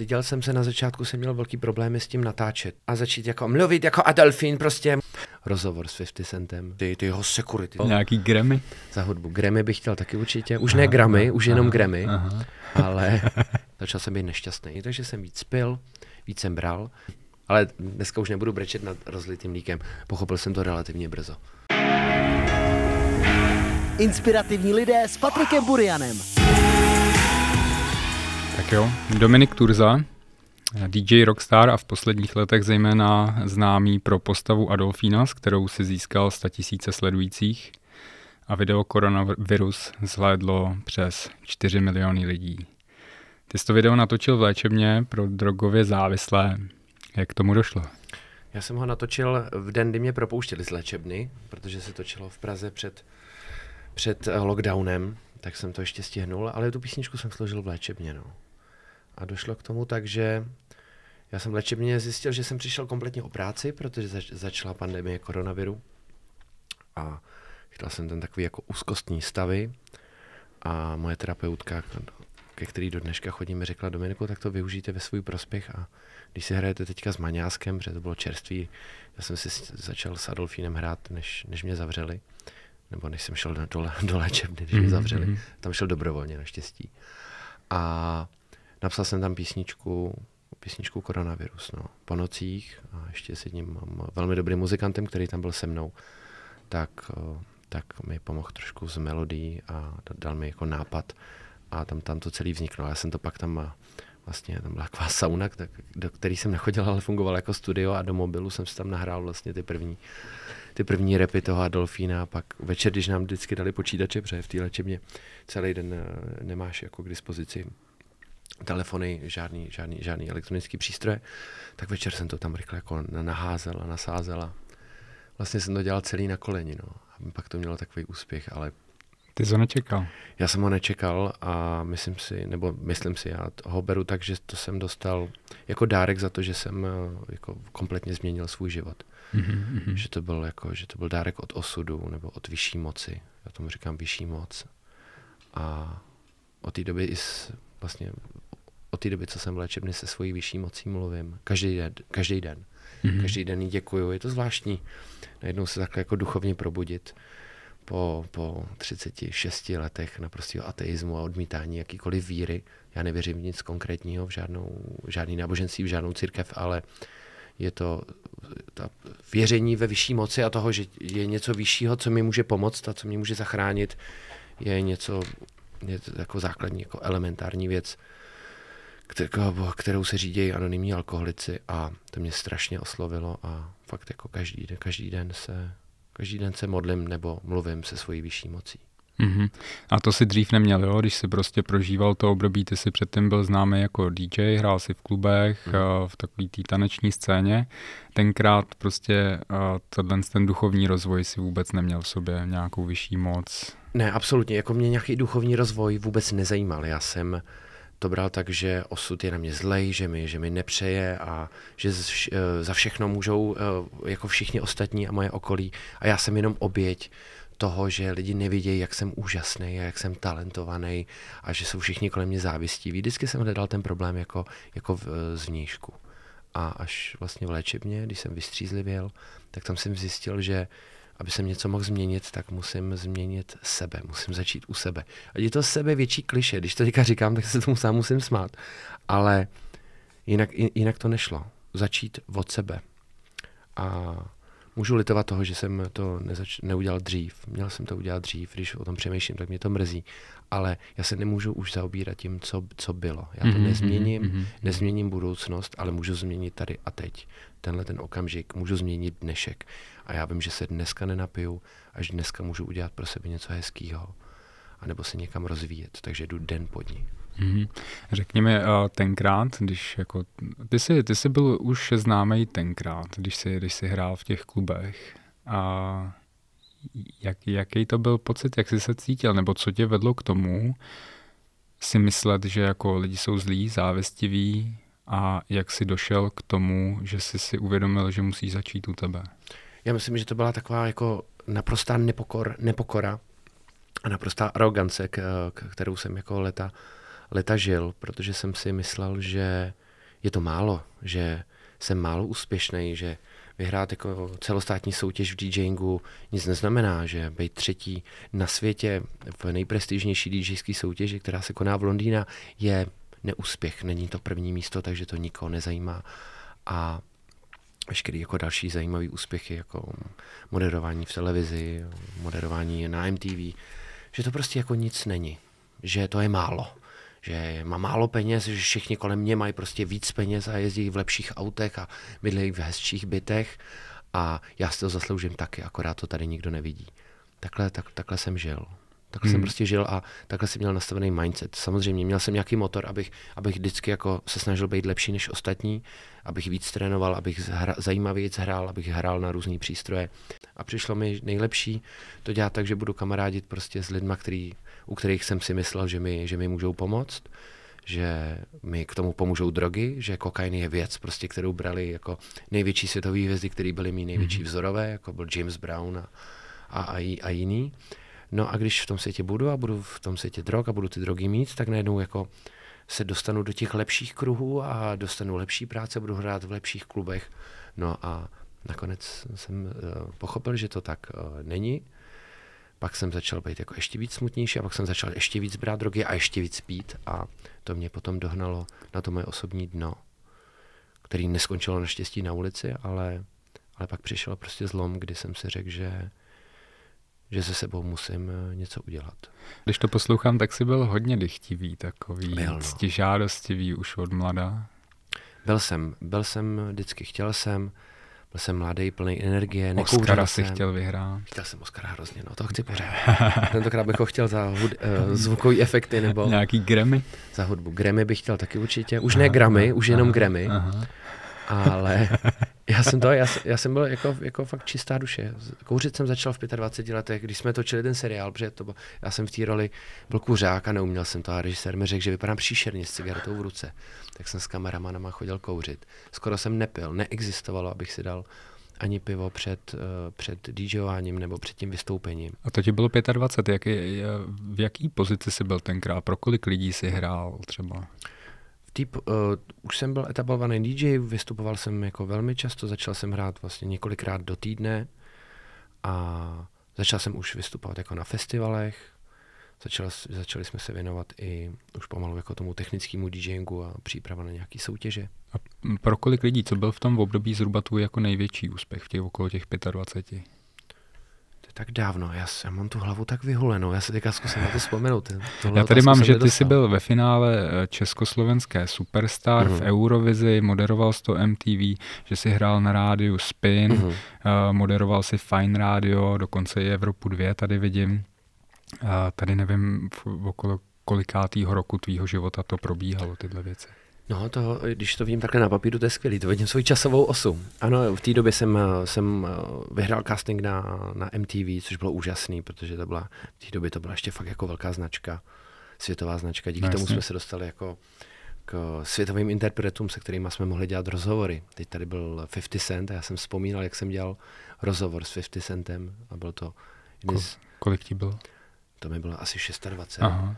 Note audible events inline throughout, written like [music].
Styděl jsem se na začátku, jsem měl velký problémy s tím natáčet a začít jako mluvit jako Adelfín prostě. Rozhovor s 50 Centem, ty, ty jeho security. Nějaký Grammy? Za hudbu. Grammy bych chtěl taky určitě. Už aha, ne Grammy, aha, už jenom aha, Grammy, aha. ale [laughs] začal jsem být nešťastný, takže jsem víc pil, víc jsem bral, ale dneska už nebudu brečet nad rozlitým líkem. Pochopil jsem to relativně brzo. Inspirativní lidé s Patrikem Burianem. Tak jo, Dominik Turza, DJ Rockstar a v posledních letech zejména známý pro postavu Adolfína, s kterou si získal tisíce sledujících a video koronavirus zhlédlo přes 4 miliony lidí. Ty jsi to video natočil v léčebně pro drogově závislé. Jak k tomu došlo? Já jsem ho natočil v den, kdy mě propouštěli z léčebny, protože se točilo v Praze před, před lockdownem, tak jsem to ještě stihnul, ale tu písničku jsem složil v léčebně. No. A došlo k tomu tak, že já jsem léčebně zjistil, že jsem přišel kompletně o práci, protože zač- začala pandemie koronaviru a chytal jsem ten takový jako úzkostní stavy a moje terapeutka, ke který do dneška chodím, mi řekla Dominiku, tak to využijte ve svůj prospěch a když si hrajete teďka s Maňáskem, protože to bylo čerství, já jsem si začal s Adolfínem hrát, než, než mě zavřeli, nebo než jsem šel do, do, do léčebny, když mě mhm, zavřeli, mhm. tam šel dobrovolně naštěstí. A Napsal jsem tam písničku, písničku Koronavirus, no, po nocích a ještě s jedním mám velmi dobrým muzikantem, který tam byl se mnou, tak, eh, tak mi pomohl trošku z melodií a dal mi jako nápad a tam, tam to celý vzniklo. Já jsem to pak tam eh, vlastně tam byla taková sauna, tak, do který jsem nechodil, ale fungoval jako studio a do mobilu jsem si tam nahrál vlastně ty první, ty první repy toho Adolfína a pak večer, když nám vždycky dali počítače, protože v té mě celý den eh, nemáš jako k dispozici telefony, žádný, žádný, žádný elektronický přístroje, tak večer jsem to tam rychle jako naházel a nasázel a vlastně jsem to dělal celý na koleni, no. A pak to mělo takový úspěch, ale ty jsi ho nečekal. Já jsem ho nečekal a myslím si, nebo myslím si, já ho beru tak, že to jsem dostal jako dárek za to, že jsem eh, jako kompletně změnil svůj život. Mm-hmm. Že, to byl jako, že to byl dárek od osudu nebo od vyšší moci. Já tomu říkám vyšší moc. A od té doby i vlastně od té doby, co jsem v léčebně, se svojí vyšší mocí mluvím. Každý den. Každý den. Mm-hmm. Každý den jí děkuju. Je to zvláštní. Najednou se takhle jako duchovně probudit po, po 36 letech naprostého ateismu a odmítání jakýkoliv víry. Já nevěřím v nic konkrétního, v žádnou, žádný náboženství, v žádnou církev, ale je to ta věření ve vyšší moci a toho, že je něco vyššího, co mi může pomoct a co mě může zachránit, je něco je to jako základní, jako elementární věc, kterou se řídí anonymní alkoholici a to mě strašně oslovilo a fakt jako každý, den, každý den se každý den se modlím nebo mluvím se svojí vyšší mocí. Mm-hmm. A to si dřív neměl, jo? když si prostě prožíval to období, ty si předtím byl známý jako DJ, hrál si v klubech, mm. v takové té taneční scéně. Tenkrát prostě eh, tenhle ten duchovní rozvoj si vůbec neměl v sobě nějakou vyšší moc. Ne, absolutně, jako mě nějaký duchovní rozvoj vůbec nezajímal. Já jsem uh, to bral tak, že osud je na mě zlej, že mi, že mi nepřeje a že eh, za všechno můžou eh, jako všichni ostatní a moje okolí a já jsem jenom oběť toho, že lidi nevidějí, jak jsem úžasný a jak jsem talentovaný a že jsou všichni kolem mě závistiví. Vždycky jsem hledal ten problém jako, jako v, eh, zvnějšku. A až vlastně v léčebně, když jsem vystřízlivěl, tak tam jsem zjistil, že aby jsem něco mohl změnit, tak musím změnit sebe, musím začít u sebe. A je to sebe větší kliše, když to teďka říkám, tak se tomu sám musím smát, ale jinak, jinak to nešlo. Začít od sebe. A můžu litovat toho, že jsem to nezač- neudělal dřív. Měl jsem to udělat dřív, když o tom přemýšlím, tak mě to mrzí. Ale já se nemůžu už zaobírat tím, co, co bylo. Já to mm-hmm, nezměním, mm-hmm. nezměním budoucnost, ale můžu změnit tady a teď tenhle ten okamžik, můžu změnit dnešek. A já vím, že se dneska nenapiju, až dneska můžu udělat pro sebe něco hezkého, anebo se někam rozvíjet, takže jdu den pod ní. Mm-hmm. Řekněme, eh, tenkrát, když jako, ty jsi, ty jsi byl už známý tenkrát, když jsi, když jsi hrál v těch klubech a jak, jaký to byl pocit, jak jsi se cítil, nebo co tě vedlo k tomu si myslet, že jako lidi jsou zlí, závistiví, a jak jsi došel k tomu, že jsi si uvědomil, že musí začít u tebe? Já myslím, že to byla taková jako naprostá nepokor, nepokora a naprostá arogance, k, k, kterou jsem jako leta, leta žil, protože jsem si myslel, že je to málo, že jsem málo úspěšný, že vyhrát jako celostátní soutěž v DJingu nic neznamená, že být třetí na světě v nejprestižnější DJské soutěži, která se koná v Londýna, je neúspěch, není to první místo, takže to nikoho nezajímá. A veškerý jako další zajímavý úspěchy, jako moderování v televizi, moderování na MTV, že to prostě jako nic není, že to je málo že má málo peněz, že všichni kolem mě mají prostě víc peněz a jezdí v lepších autech a bydlí v hezčích bytech a já si to zasloužím taky, akorát to tady nikdo nevidí. Takhle, tak, takhle jsem žil. Tak hmm. jsem prostě žil a takhle jsem měl nastavený mindset. Samozřejmě měl jsem nějaký motor, abych, abych vždycky jako se snažil být lepší než ostatní, abych víc trénoval, abych zajímavě víc hrál, abych hrál na různé přístroje. A přišlo mi nejlepší to dělat tak, že budu kamarádit prostě s lidmi, který, u kterých jsem si myslel, že mi, že mi můžou pomoct že mi k tomu pomůžou drogy, že kokain je věc, prostě, kterou brali jako největší světové hvězdy, které byly mý největší hmm. vzorové, jako byl James Brown a, a, a, a jiný. No a když v tom světě budu a budu v tom světě drog a budu ty drogy mít, tak najednou jako se dostanu do těch lepších kruhů a dostanu lepší práce, budu hrát v lepších klubech. No a nakonec jsem eh, pochopil, že to tak eh, není. Pak jsem začal být jako ještě víc smutnější a pak jsem začal ještě víc brát drogy a ještě víc pít a to mě potom dohnalo na to moje osobní dno, který neskončilo naštěstí na ulici, ale, ale pak přišel prostě zlom, kdy jsem si řekl, že že se sebou musím eh, něco udělat. Když to poslouchám, tak si byl hodně dychtivý, takový byl, no. ctižádostivý už od mladá. Byl jsem, byl jsem, vždycky chtěl jsem, byl jsem mladý, plný energie, nekouřil Oscara si chtěl vyhrát. Chtěl jsem Oscara hrozně, no to chci pořád. [laughs] Tentokrát bych ho chtěl za hud, uh, zvukový efekty nebo... Nějaký Grammy? Za hudbu. Grammy bych chtěl taky určitě. Už aha, ne Grammy, aha, už jenom aha, Grammy. Aha. Ale [laughs] [laughs] Já jsem to, já, já jsem byl jako, jako fakt čistá duše. Kouřit jsem začal v 25 letech, když jsme točili ten seriál, protože to byl, já jsem v té roli byl kuřák a neuměl jsem to a režisér mi řekl, že vypadám příšerně s cigaretou v ruce. Tak jsem s kameramanama chodil kouřit. Skoro jsem nepil, neexistovalo, abych si dal ani pivo před, eh, před DJováním nebo před tím vystoupením. A to ti bylo 25, jak, v jaký pozici jsi byl tenkrát, pro kolik lidí jsi hrál třeba? Typ, uh, eh, už jsem byl etablovaný DJ, vystupoval jsem jako velmi často, začal jsem hrát vlastně několikrát do týdne a začal jsem už vystupovat jako na festivalech, začal, začali jsme se věnovat i už pomalu jako tomu technickému DJingu a příprava na nějaké soutěže. A pro kolik lidí, co byl v tom období zhruba tvůj jako největší úspěch v těch okolo těch 25? je tak dávno, já, já mám tu hlavu tak vyhulenou, já se teďka zkusím na to vzpomenout. Tohle já tady mám, že ty jsi byl ve finále eh, československé Superstar uh-huh. v mhm. Eurovizi, moderoval jsi to MTV, že jsi hrál na rádiu Spin, uh-huh. uh, moderoval si Fine Radio, dokonce i Evropu 2 tady vidím. Uh, tady nevím, v, okolo kolikátýho roku tvýho života to probíhalo, tyhle věci. No, to, když to vidím takhle na papíru, to je skvělý, to vidím svoji časovou osu. Ano, v té době jsem, jsem eh, vyhrál casting na, na MTV, což bylo úžasný, protože to byla, v té době to byla ještě fakt jako velká značka, světová značka. Díky no, tomu jsme se dostali jako k světovým interpretům, se kterými jsme mohli dělat rozhovory. Teď tady byl 50 Cent a já jsem vzpomínal, jak jsem dělal rozhovor s 50 Centem a byl to... Ko, z... Kolik ti bylo? To mi bylo asi 26. Aha.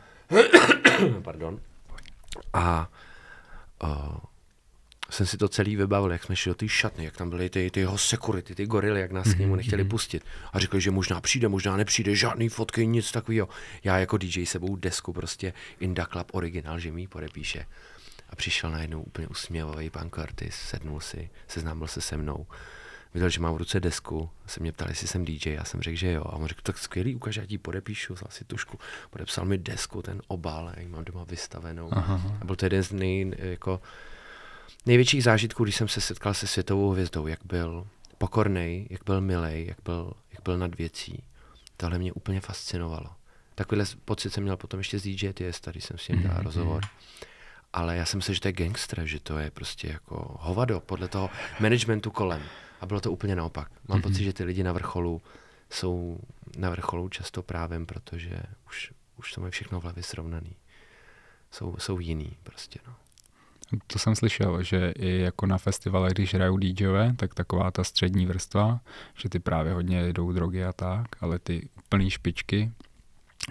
[coughs] Pardon. A uh, jsem si to celý vybavil, jak jsme šli do té šatny, jak tam byly ty, ty jeho security, ty gorily, jak nás mm-hmm. k němu mhm, nechtěli mhm. pustit. A řekli, že možná přijde, možná nepřijde, žádný fotky, nic takového. Já jako DJ sebou desku prostě Inda Club originál, že mi podepíše. A přišel najednou úplně usměvavý pan Curtis, sednul si, seznámil se se mnou viděl, že mám v ruce desku, se mě ptali, jestli jsem DJ, já jsem řekl, že jo. A on řekl, tak skvělý, ukáž, já ti podepíšu, vzal si tušku. Podepsal mi desku, ten obal, já mám doma vystavenou. Aha. A byl to jeden z nej, jako, největších zážitků, když jsem se setkal se světovou hvězdou, jak byl pokorný, jak byl milej, jak byl, jak byl nad věcí. Tohle mě úplně fascinovalo. Takovýhle pocit jsem měl potom ještě z DJ TS, tady jsem s ním dělal mm-hmm. rozhovor mhm. ale já jsem myslel, že to je gangster, že to je prostě jako hovado podle toho managementu kolem. A bylo to úplně naopak. Mám mm-hmm. pocit, že ty lidi na vrcholu jsou na vrcholu často právem, protože už, už to mají všechno v hlavě srovnaný. Jsou, jsou jiný prostě, no. To jsem slyšel, že i jako na festivale, když hrajou DJové, tak taková ta střední vrstva, že ty právě hodně jedou drogy a tak, ale ty plné špičky,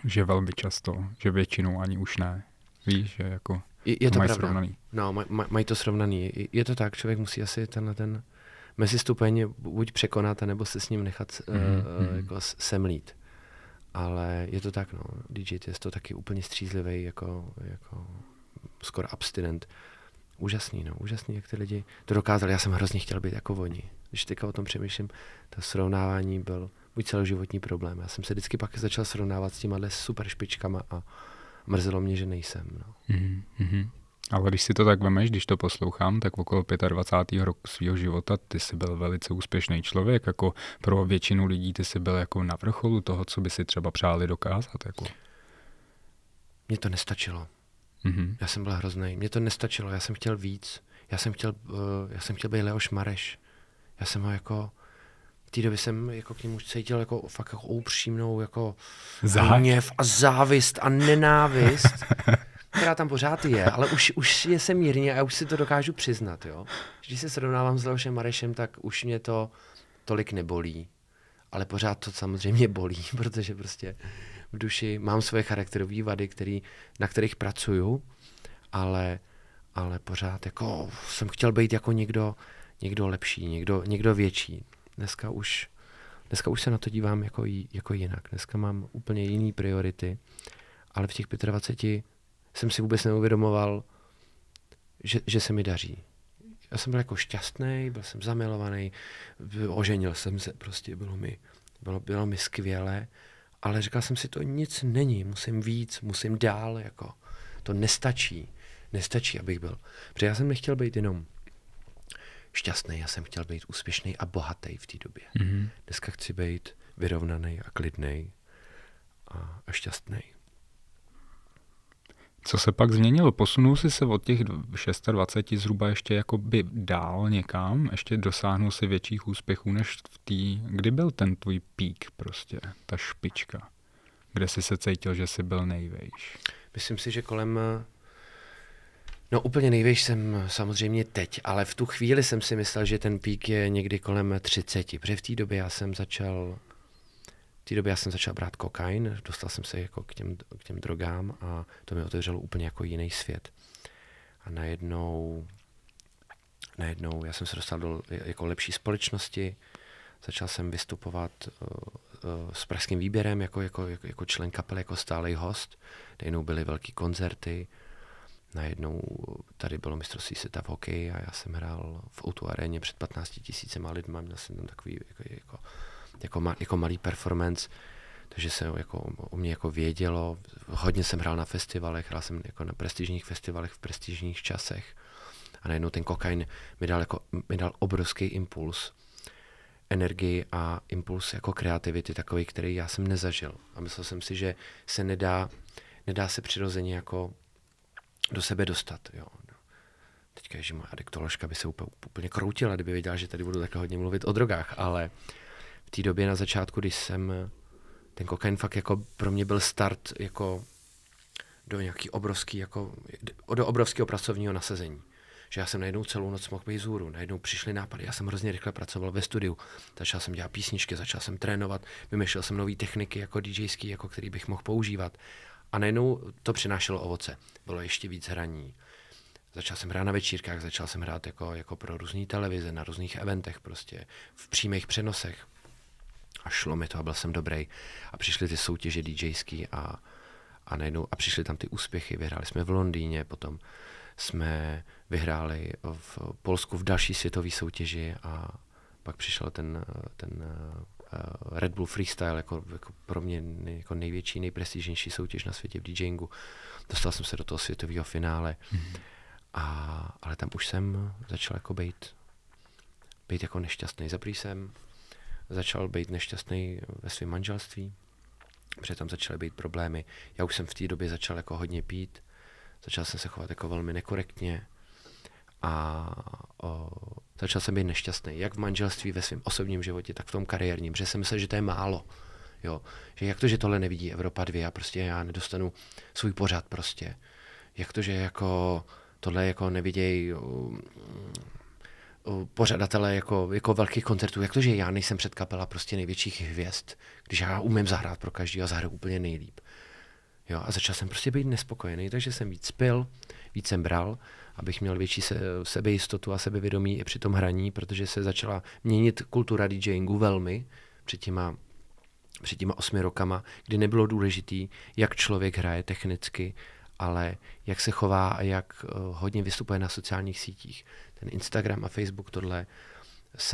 že velmi často, že většinou ani už ne. Víš, že jako je, je to, to mají pravda. srovnaný. No, maj, maj, mají to srovnaný. Je, to tak, člověk musí asi tenhle ten stupeň buď překonat, nebo se s ním nechat mm-hmm. uh, jako semlít. Ale je to tak, no. DJ je to taky úplně střízlivý, jako, jako skoro abstinent. Úžasný, no, úžasný, jak ty lidi to dokázali. Já jsem hrozně chtěl být jako oni. Když teďka o tom přemýšlím, to srovnávání byl můj celoživotní problém. Já jsem se vždycky pak začal srovnávat s těma super špičkama a mrzelo mě, že nejsem. No. Mm-hmm. Ale když si to tak vemeš, když to poslouchám, tak okolo 25. roku svého života ty jsi byl velice úspěšný člověk, jako pro většinu lidí ty jsi byl jako na vrcholu toho, co by si třeba přáli dokázat. Jako. Mně to nestačilo. Mm-hmm. Já jsem byl hrozný. Mně to nestačilo, já jsem chtěl víc. Já jsem chtěl, uh, já jsem chtěl být Leoš Mareš. Já jsem ho jako, v té době jsem jako k němu cítil jako fakt jako upřímnou jako Zá... hněv a závist a nenávist. [laughs] která tam pořád je, ale už, už je se mírně a já už si to dokážu přiznat. Jo? Když se srovnávám s Leošem Marešem, tak už mě to tolik nebolí. Ale pořád to samozřejmě bolí, [laughs] protože prostě v duši mám svoje charakterové vady, který, na kterých pracuju, ale, ale pořád jako jsem chtěl být jako někdo, někdo lepší, někdo, někdo větší. Dneska už, dneska už se na to dívám jako, jako jinak. Dneska mám úplně jiné priority, ale v těch 25 jsem si vůbec neuvědomoval, že, že se mi daří. Já jsem byl jako šťastný, byl jsem zamilovaný, oženil jsem se, prostě bylo mi, bylo, bylo mi skvělé. ale říkal jsem si, to nic není, musím víc, musím dál, jako to nestačí, nestačí, abych byl. Protože já jsem nechtěl být jenom šťastný, já jsem chtěl být úspěšný a bohatý v té době. Mm-hmm. Dneska chci být vyrovnaný a klidný a, a šťastný. Co se pak změnilo? Posunul jsi se od těch 26 zhruba ještě jakoby dál někam? Ještě dosáhnul si větších úspěchů než v té... Kdy byl ten tvůj pík prostě, ta špička? Kde jsi se cítil, že jsi byl nejvejš? Myslím si, že kolem... No úplně nejvíc jsem samozřejmě teď, ale v tu chvíli jsem si myslel, že ten pík je někdy kolem 30, protože v té době já jsem začal té doby já jsem začal brát kokain, dostal jsem se jako k těm, k těm drogám a to mi otevřelo úplně jako jiný svět. A najednou, najednou já jsem se dostal do jako lepší společnosti, začal jsem vystupovat uh, uh, s pražským výběrem jako, jako, jako, jako člen kapely, jako stálý host. Najednou byly velký koncerty, najednou tady bylo mistrovství světa v hokeji a já jsem hrál v o aréně před 15 tisícema lidma, měl jsem tam takový jako, jako jako, ma, jako malý performance, takže se jako, o mě jako vědělo. Hodně jsem hrál na festivalech, hrál jsem jako na prestižních festivalech v prestižních časech. A najednou ten kokain mi dal, jako, mi dal obrovský impuls, energii a impuls jako kreativity, takový, který já jsem nezažil. A myslel jsem si, že se nedá, nedá se přirozeně jako do sebe dostat. Jo. Teďka, že moje adektoložka by se úplně, úplně kroutila, kdyby věděla, že tady budu takhle hodně mluvit o drogách, ale uh, té době na začátku, když jsem eh, ten kokain fakt jako pro mě byl start jako do nějaký obrovský, jako, do obrovského pracovního nasazení. Že já jsem najednou celou noc mohl být zůru, najednou přišly nápady, já jsem hrozně rychle pracoval ve studiu, začal jsem dělat písničky, začal jsem trénovat, vymýšlel jsem nové techniky jako DJský, jako který bych mohl používat. A najednou to přinášelo ovoce, bylo ještě víc hraní. Začal jsem hrát na večírkách, začal jsem hrát jako, jako pro různé televize, na různých eventech prostě, v přímých přenosech a šlo mi to a byl jsem dobrý. A přišly ty soutěže DJský a, a najednou, a přišly tam ty úspěchy. Vyhráli jsme v Londýně, potom jsme vyhráli v Polsku v další světové soutěži a pak přišel ten, ten eh, Red Bull Freestyle jako, jako pro mě jako největší, nejprestižnější soutěž na světě v DJingu. Dostal jsem se do toho světového finále. Mm-hmm. A, ale tam už jsem začal jako být, být jako nešťastný. Za jsem začal být nešťastný ve svém manželství, protože tam začaly být problémy. Já už jsem v té době začal jako hodně pít, začal jsem se chovat jako velmi nekorektně a o, začal jsem být nešťastný, jak v manželství, ve svém osobním životě, tak v tom kariérním, protože jsem myslel, že to je málo. Jo, že jak to, že tohle nevidí Evropa 2 a prostě já nedostanu svůj pořad prostě. Jak to, že jako tohle jako nevidějí pořadatele jako, jako velkých koncertů, jak to, že já nejsem před kapela prostě největších hvězd, když já umím zahrát pro každý a zahraju úplně nejlíp. Jo, a začal jsem prostě být nespokojený, takže jsem víc pil, víc jsem bral, abych měl větší se, sebejistotu a sebevědomí i při tom hraní, protože se začala měnit kultura DJingu velmi před těma, před těma osmi rokama, kdy nebylo důležitý, jak člověk hraje technicky, ale jak se chová a jak eh, hodně vystupuje na sociálních sítích ten Instagram a Facebook tohle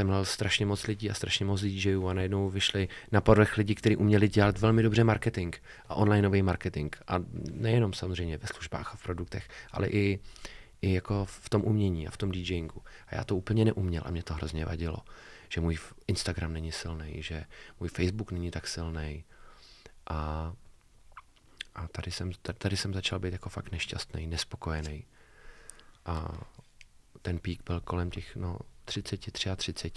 měl strašně moc lidí a strašně moc DJů a najednou vyšli na podlech lidi, kteří uměli dělat velmi dobře marketing a onlineový marketing. A nejenom samozřejmě ve službách a v produktech, ale i, i jako v tom umění a v tom DJingu. A já to úplně neuměl a mě to hrozně vadilo, že můj Instagram není silný, že můj Facebook není tak silný. A, a tady, jsem, tady jsem začal být jako fakt nešťastný, nespokojený. A ten pík byl kolem těch no, 30, 33.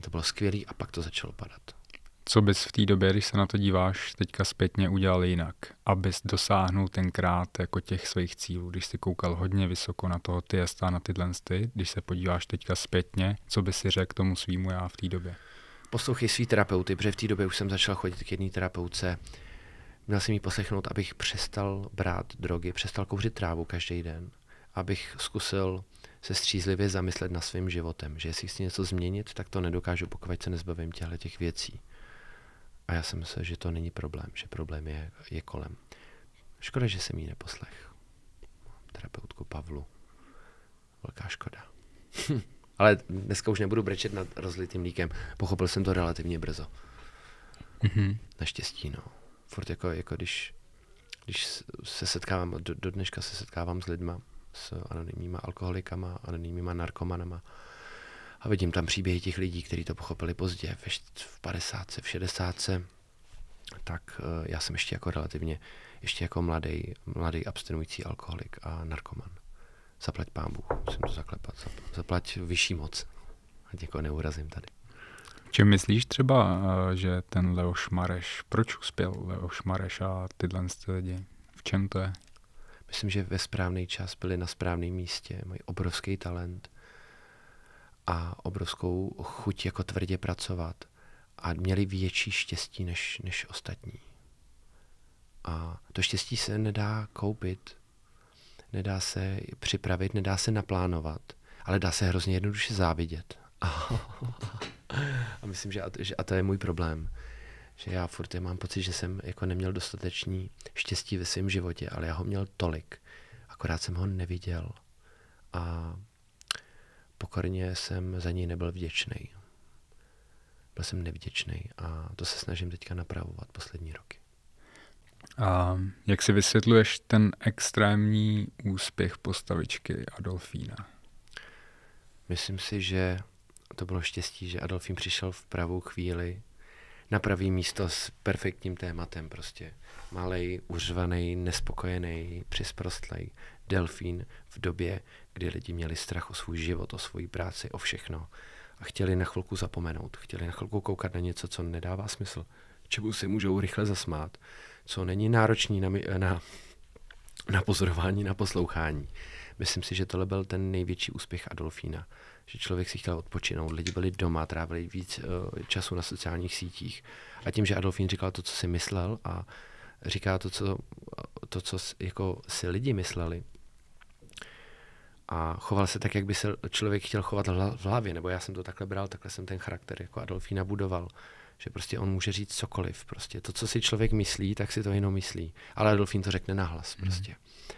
To bylo skvělý a pak to začalo padat. Co bys v té době, když se na to díváš, teďka zpětně udělal jinak, abys dosáhnul tenkrát jako těch svých cílů, když jsi koukal hodně vysoko na toho ty a na tyhle ty, když se podíváš teďka zpětně, co bys si řekl tomu svýmu já v té době? Poslouchej svý terapeuty, protože v té době už jsem začal chodit k jedné terapeutce. Měl jsem jí poslechnout, abych přestal brát drogy, přestal kouřit trávu každý den, abych zkusil se střízlivě zamyslet na svým životem, že jestli chci něco změnit, tak to nedokážu, pokud se nezbavím těchto těch věcí. A já jsem se, že to není problém, že problém je, je kolem. Škoda, že jsem jí neposlech. Terapeutku Pavlu. Velká škoda. [laughs] Ale dneska už nebudu brečet nad rozlitým líkem. Pochopil jsem to relativně brzo. Mm-hmm. Naštěstí, no. Furt jako, jako když, když se setkávám, do, do dneška se setkávám s lidma, s anonymníma alkoholikama, anonymníma narkomanama. A vidím tam příběhy těch lidí, kteří to pochopili pozdě, v 50, v 60. Tak eh, já jsem ještě jako relativně, ještě jako mladý, mladý abstinující alkoholik a narkoman. Zaplať Bůh, musím to zaklepat. Zaplať vyšší moc, ať jako neurazím tady. Čím myslíš třeba, eh, že ten Leoš Mareš, proč uspěl Leoš Mareš a tyhle lidi? V čem to je? myslím, že ve správný čas byli na správném místě, mají obrovský talent a obrovskou chuť jako tvrdě pracovat a měli větší štěstí než, než ostatní. A to štěstí se nedá koupit, nedá se připravit, nedá se naplánovat, ale dá se hrozně jednoduše závidět. [laughs] A, myslím, že a, že a to je můj problém že já furt já mám pocit, že jsem jako neměl dostatečný štěstí ve svém životě, ale já ho měl tolik, akorát jsem ho neviděl a pokorně jsem za něj nebyl vděčný. Byl jsem nevděčný a to se snažím teďka napravovat poslední roky. A jak si vysvětluješ ten extrémní úspěch postavičky Adolfína? Myslím si, že to bylo štěstí, že Adolfín přišel v pravou chvíli, na pravý místo s perfektním tématem prostě. Malej, uřvaný, nespokojený, přisprostlej, delfín v době, kdy lidi měli strach o svůj život, o svoji práci, o všechno a chtěli na chvilku zapomenout, chtěli na chvilku koukat na něco, co nedává smysl, čemu si můžou rychle zasmát, co není náročný na, na, na pozorování, na poslouchání. Myslím si, že tohle byl ten největší úspěch Adolfína že člověk si chtěl odpočinout, lidi byli doma, trávili víc eh, času na sociálních sítích. A tím, že Adolfín říkal to, co si myslel a říká to, co, to, co jako si lidi mysleli, a choval se tak, jak by se člověk chtěl chovat v hlavě, nebo já jsem to takhle bral, takhle jsem ten charakter jako Adolfína budoval, že prostě on může říct cokoliv, prostě to, co si člověk myslí, tak si to jenom myslí, ale Adolfín to řekne nahlas mhm. prostě. Mm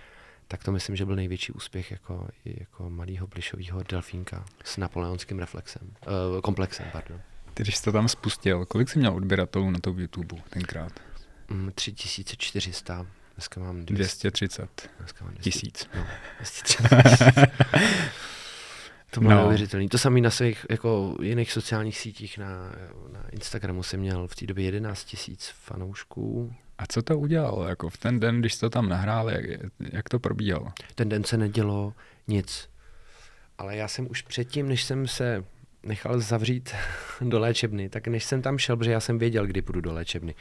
tak to myslím, že byl největší úspěch jako, jako malého plišového delfínka s napoleonským reflexem, uh, komplexem. Pardon. Ty, když jsi to tam spustil, kolik jsi měl odběratelů na tom YouTube tenkrát? 3400. Mm, dneska mám 200, 230 dneska mám 200, tisíc. No, 230 [laughs] To bylo no. neuvěřitelné. To samé na svých jako jiných sociálních sítích, na, na Instagramu jsem měl v té době 11 tisíc fanoušků, a co to udělalo? Jako v ten den, když to tam nahráli, jak, jak to probíhalo? Ten den se nedělo nic. Ale já jsem už předtím, než jsem se nechal zavřít [laughs] do léčebny, tak než jsem tam šel, protože já jsem věděl, kdy půjdu do léčebny,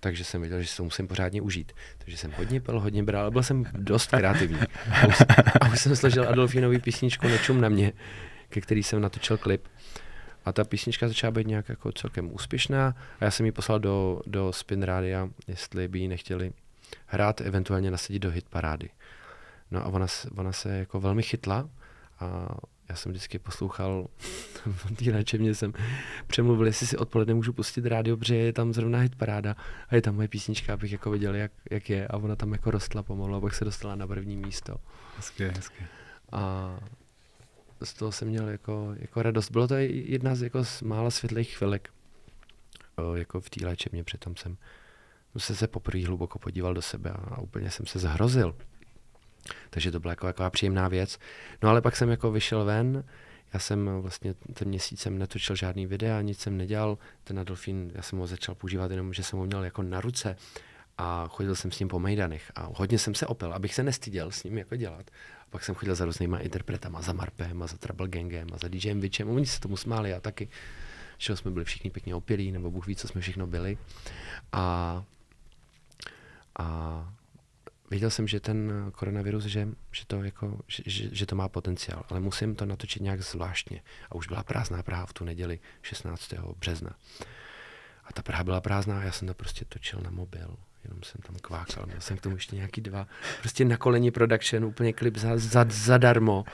takže jsem věděl, že se to musím pořádně užít. Takže jsem hodně pil, hodně bral, byl jsem dost kreativní. A už, a už jsem složil adolfinový písničku Nečum na mě, ke který jsem natočil klip. A ta písnička začala být nějak jako celkem úspěšná a já jsem ji poslal do, do Spin Rádia, jestli by ji nechtěli hrát, eventuálně nasadit do hit parády. No a ona, ona se jako velmi chytla a já jsem vždycky poslouchal, [laughs] v té jsem přemluvil, jestli si odpoledne můžu pustit rádio, protože je tam zrovna hit paráda a je tam moje písnička, abych jako viděl, jak, jak je. A ona tam jako rostla pomalu abych se dostala na první místo. Hezké, hezké. A z toho jsem měl jako, jako radost. Bylo to jedna z, jako, z mála světlých chvilek o, jako v té léčebně, přitom jsem se, se poprvé hluboko podíval do sebe a úplně jsem se zhrozil. Takže to byla jako, jako příjemná věc. No ale pak jsem jako vyšel ven, já jsem vlastně ten měsíc jsem netočil žádný videa, nic jsem nedělal, ten Adolfín, já jsem ho začal používat jenom, že jsem ho měl jako na ruce a chodil jsem s ním po mejdanech a hodně jsem se opil, abych se nestyděl s ním jako dělat, pak jsem chodil za různýma interpretama, za Marpem a za Trouble Gangem a za DJem Vičem. Oni se tomu smáli, já taky. Že jsme byli všichni pěkně opilí, nebo Bůh ví, co jsme všechno byli. A, a viděl jsem, že ten koronavirus, že, že, to jako, že, že, že to má potenciál, ale musím to natočit nějak zvláštně. A už byla prázdná Praha v tu neděli 16. března. A ta Praha byla prázdná a já jsem to prostě točil na mobil jenom jsem tam kvákal, měl jsem k tomu ještě nějaký dva. Prostě na koleni production, úplně klip za, za, darmo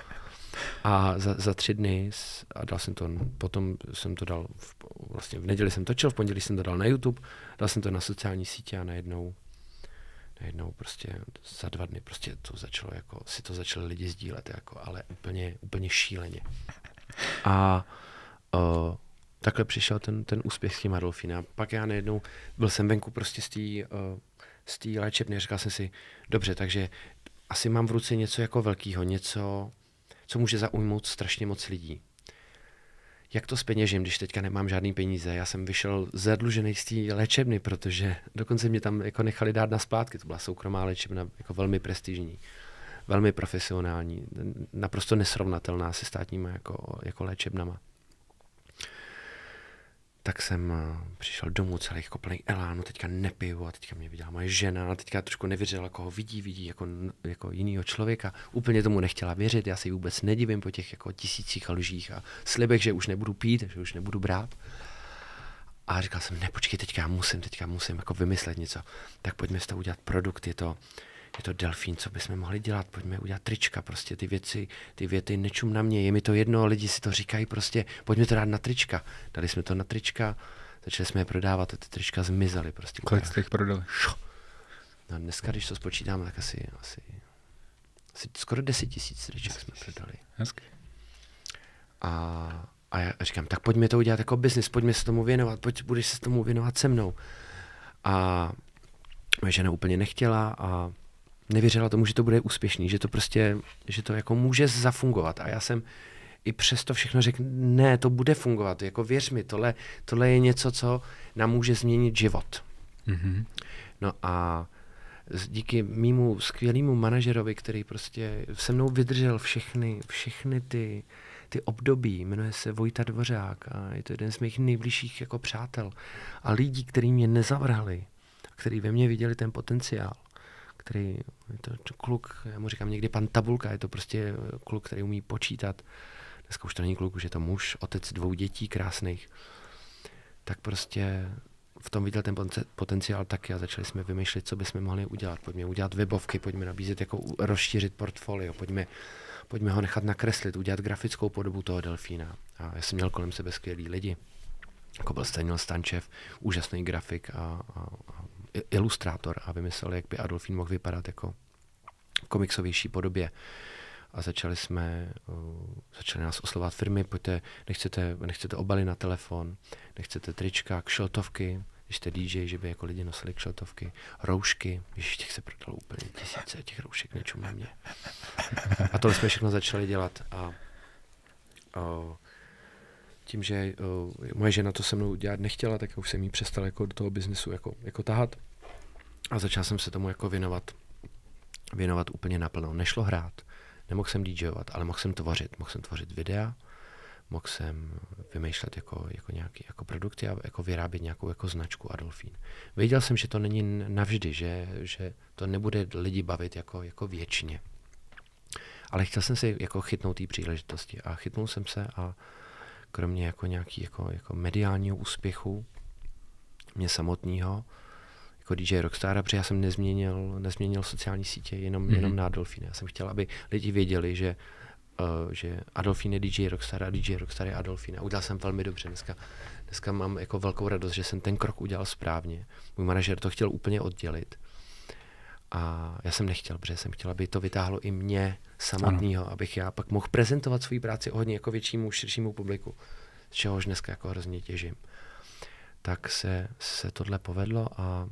A za, za tři dny, a dal jsem to, potom jsem to dal, v, vlastně v neděli jsem točil, v pondělí jsem to dal na YouTube, dal jsem to na sociální sítě a najednou, najednou prostě za dva dny prostě to začalo jako, si to začali lidi sdílet jako, ale úplně, úplně šíleně. A uh, takhle přišel ten, ten úspěch s tím Adolfina. Pak já najednou byl jsem venku prostě z té uh, eh, léčebny a Říkal jsem si, dobře, takže asi mám v ruce něco jako velkého, něco, co může zaujmout strašně moc lidí. Jak to s peněžím, když teďka nemám žádný peníze? Já jsem vyšel zadlužený z té léčebny, protože dokonce mě tam jako nechali dát na splátky. To byla soukromá léčebna, jako velmi prestižní, velmi profesionální, naprosto nesrovnatelná se státníma jako, jako léčebnama tak jsem eh, přišel domů celý jako plný elánu, teďka nepiju a teďka mě viděla moje žena, a teďka trošku nevěřila, koho vidí, vidí jako, jako jinýho člověka. Úplně tomu nechtěla věřit, já se jí vůbec nedivím po těch jako tisících a lžích a slibech, že už nebudu pít, že už nebudu brát. A říkal jsem, ne, počkej, teďka musím, teďka musím jako vymyslet něco. Tak pojďme z toho udělat produkt, je to je to delfín, co bychom mohli dělat, pojďme udělat trička, prostě ty věci, ty věty nečum na mě, je mi to jedno, lidi si to říkají prostě, pojďme to dát na trička. Dali jsme to na trička, začali jsme je prodávat a ty trička zmizely prostě. Kolik jste jich prodali? Šo. No dneska, když to spočítám, tak asi, asi, asi skoro 10 tisíc triček jsme prodali. Hezky. A, a já říkám, tak pojďme to udělat jako biznis, pojďme se tomu věnovat, pojď, budeš se tomu věnovat se mnou. A moje žena úplně nechtěla a nevěřila tomu, že to bude úspěšný, že to prostě, že to jako může zafungovat. A já jsem i přesto všechno řekl, ne, to bude fungovat, jako věř mi, tohle, tohle je něco, co nám může změnit život. Mm-hmm. No a díky mýmu skvělému manažerovi, který prostě se mnou vydržel všechny, všechny ty, ty období, jmenuje se Vojta Dvořák a je to jeden z mých nejbližších jako přátel a lidí, kteří mě nezavrhli, který ve mně viděli ten potenciál, který, je to kluk, já mu říkám někdy pan Tabulka, je to prostě kluk, který umí počítat. Dneska už to není kluk, už je to muž, otec dvou dětí krásných. Tak prostě v tom viděl ten potenciál taky a začali jsme vymýšlet, co bychom mohli udělat. Pojďme udělat webovky, pojďme nabízet, jako rozšířit portfolio, pojďme, pojďme ho nechat nakreslit, udělat grafickou podobu toho delfína. A já jsem měl kolem sebe skvělý lidi, jako byl Stanil Stančev, úžasný grafik a, a, a ilustrátor a vymyslel, jak by Adolfín mohl vypadat jako komiksovější podobě. A začali jsme, začali nás oslovat firmy, pojďte, nechcete, nechcete obaly na telefon, nechcete trička, kšeltovky, když jste DJ, že by jako lidi nosili kšeltovky, roušky, když těch se prodalo úplně tisíce těch roušek něčemu na mě. A tohle jsme všechno začali dělat a, a tím, že uh, moje žena to se mnou dělat nechtěla, tak už jsem jí přestal jako do toho biznesu jako, jako tahat a začal jsem se tomu jako věnovat, věnovat úplně naplno. Nešlo hrát, nemohl jsem DJovat, ale mohl jsem tvořit, mohl jsem tvořit videa, mohl jsem vymýšlet jako, jako nějaký jako produkty a jako vyrábět nějakou jako značku Adolfín. Věděl jsem, že to není navždy, že, že to nebude lidi bavit jako, jako věčně. Ale chtěl jsem si jako chytnout té příležitosti a chytnul jsem se a kromě jako nějaký jako, jako mediálního úspěchu, mě samotného, jako DJ Rockstar, protože já jsem nezměnil, nezměnil sociální sítě jenom, mm-hmm. jenom na Adolfine. Já jsem chtěl, aby lidi věděli, že uh, že Adolfine je DJ Rockstar a DJ Rockstar je Adolfine. A udělal jsem velmi dobře. Dneska, dneska mám jako velkou radost, že jsem ten krok udělal správně. Můj manažer to chtěl úplně oddělit a já jsem nechtěl, protože jsem chtěl, aby to vytáhlo i mě samotného, abych já pak mohl prezentovat svoji práci o hodně jako většímu, širšímu publiku, z čehož dneska jako hrozně těžím. Tak se, se tohle povedlo a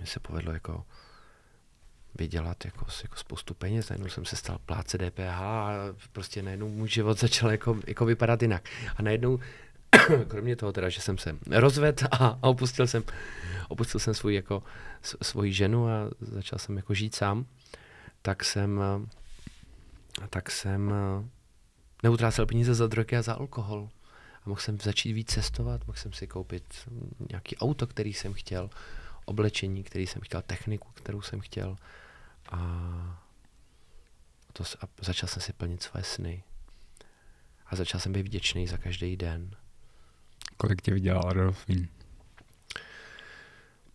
mi se povedlo jako vydělat jako, jako spoustu peněz, najednou jsem se stal pláce DPH a prostě najednou můj život začal jako, jako vypadat jinak. A najednou [coughs] kromě toho teda, že jsem se rozvedl a, opustil jsem, opustil jsem svůj jako, svoji ženu a začal jsem jako žít sám, tak jsem, tak jsem neutrácel peníze za drogy a za alkohol. A mohl jsem začít víc cestovat, mohl jsem si koupit nějaký auto, který jsem chtěl, oblečení, který jsem chtěl, techniku, kterou jsem chtěl. A, to, a začal jsem si plnit své sny. A začal jsem být vděčný za každý den. Kolik tě vydělal Adolfín?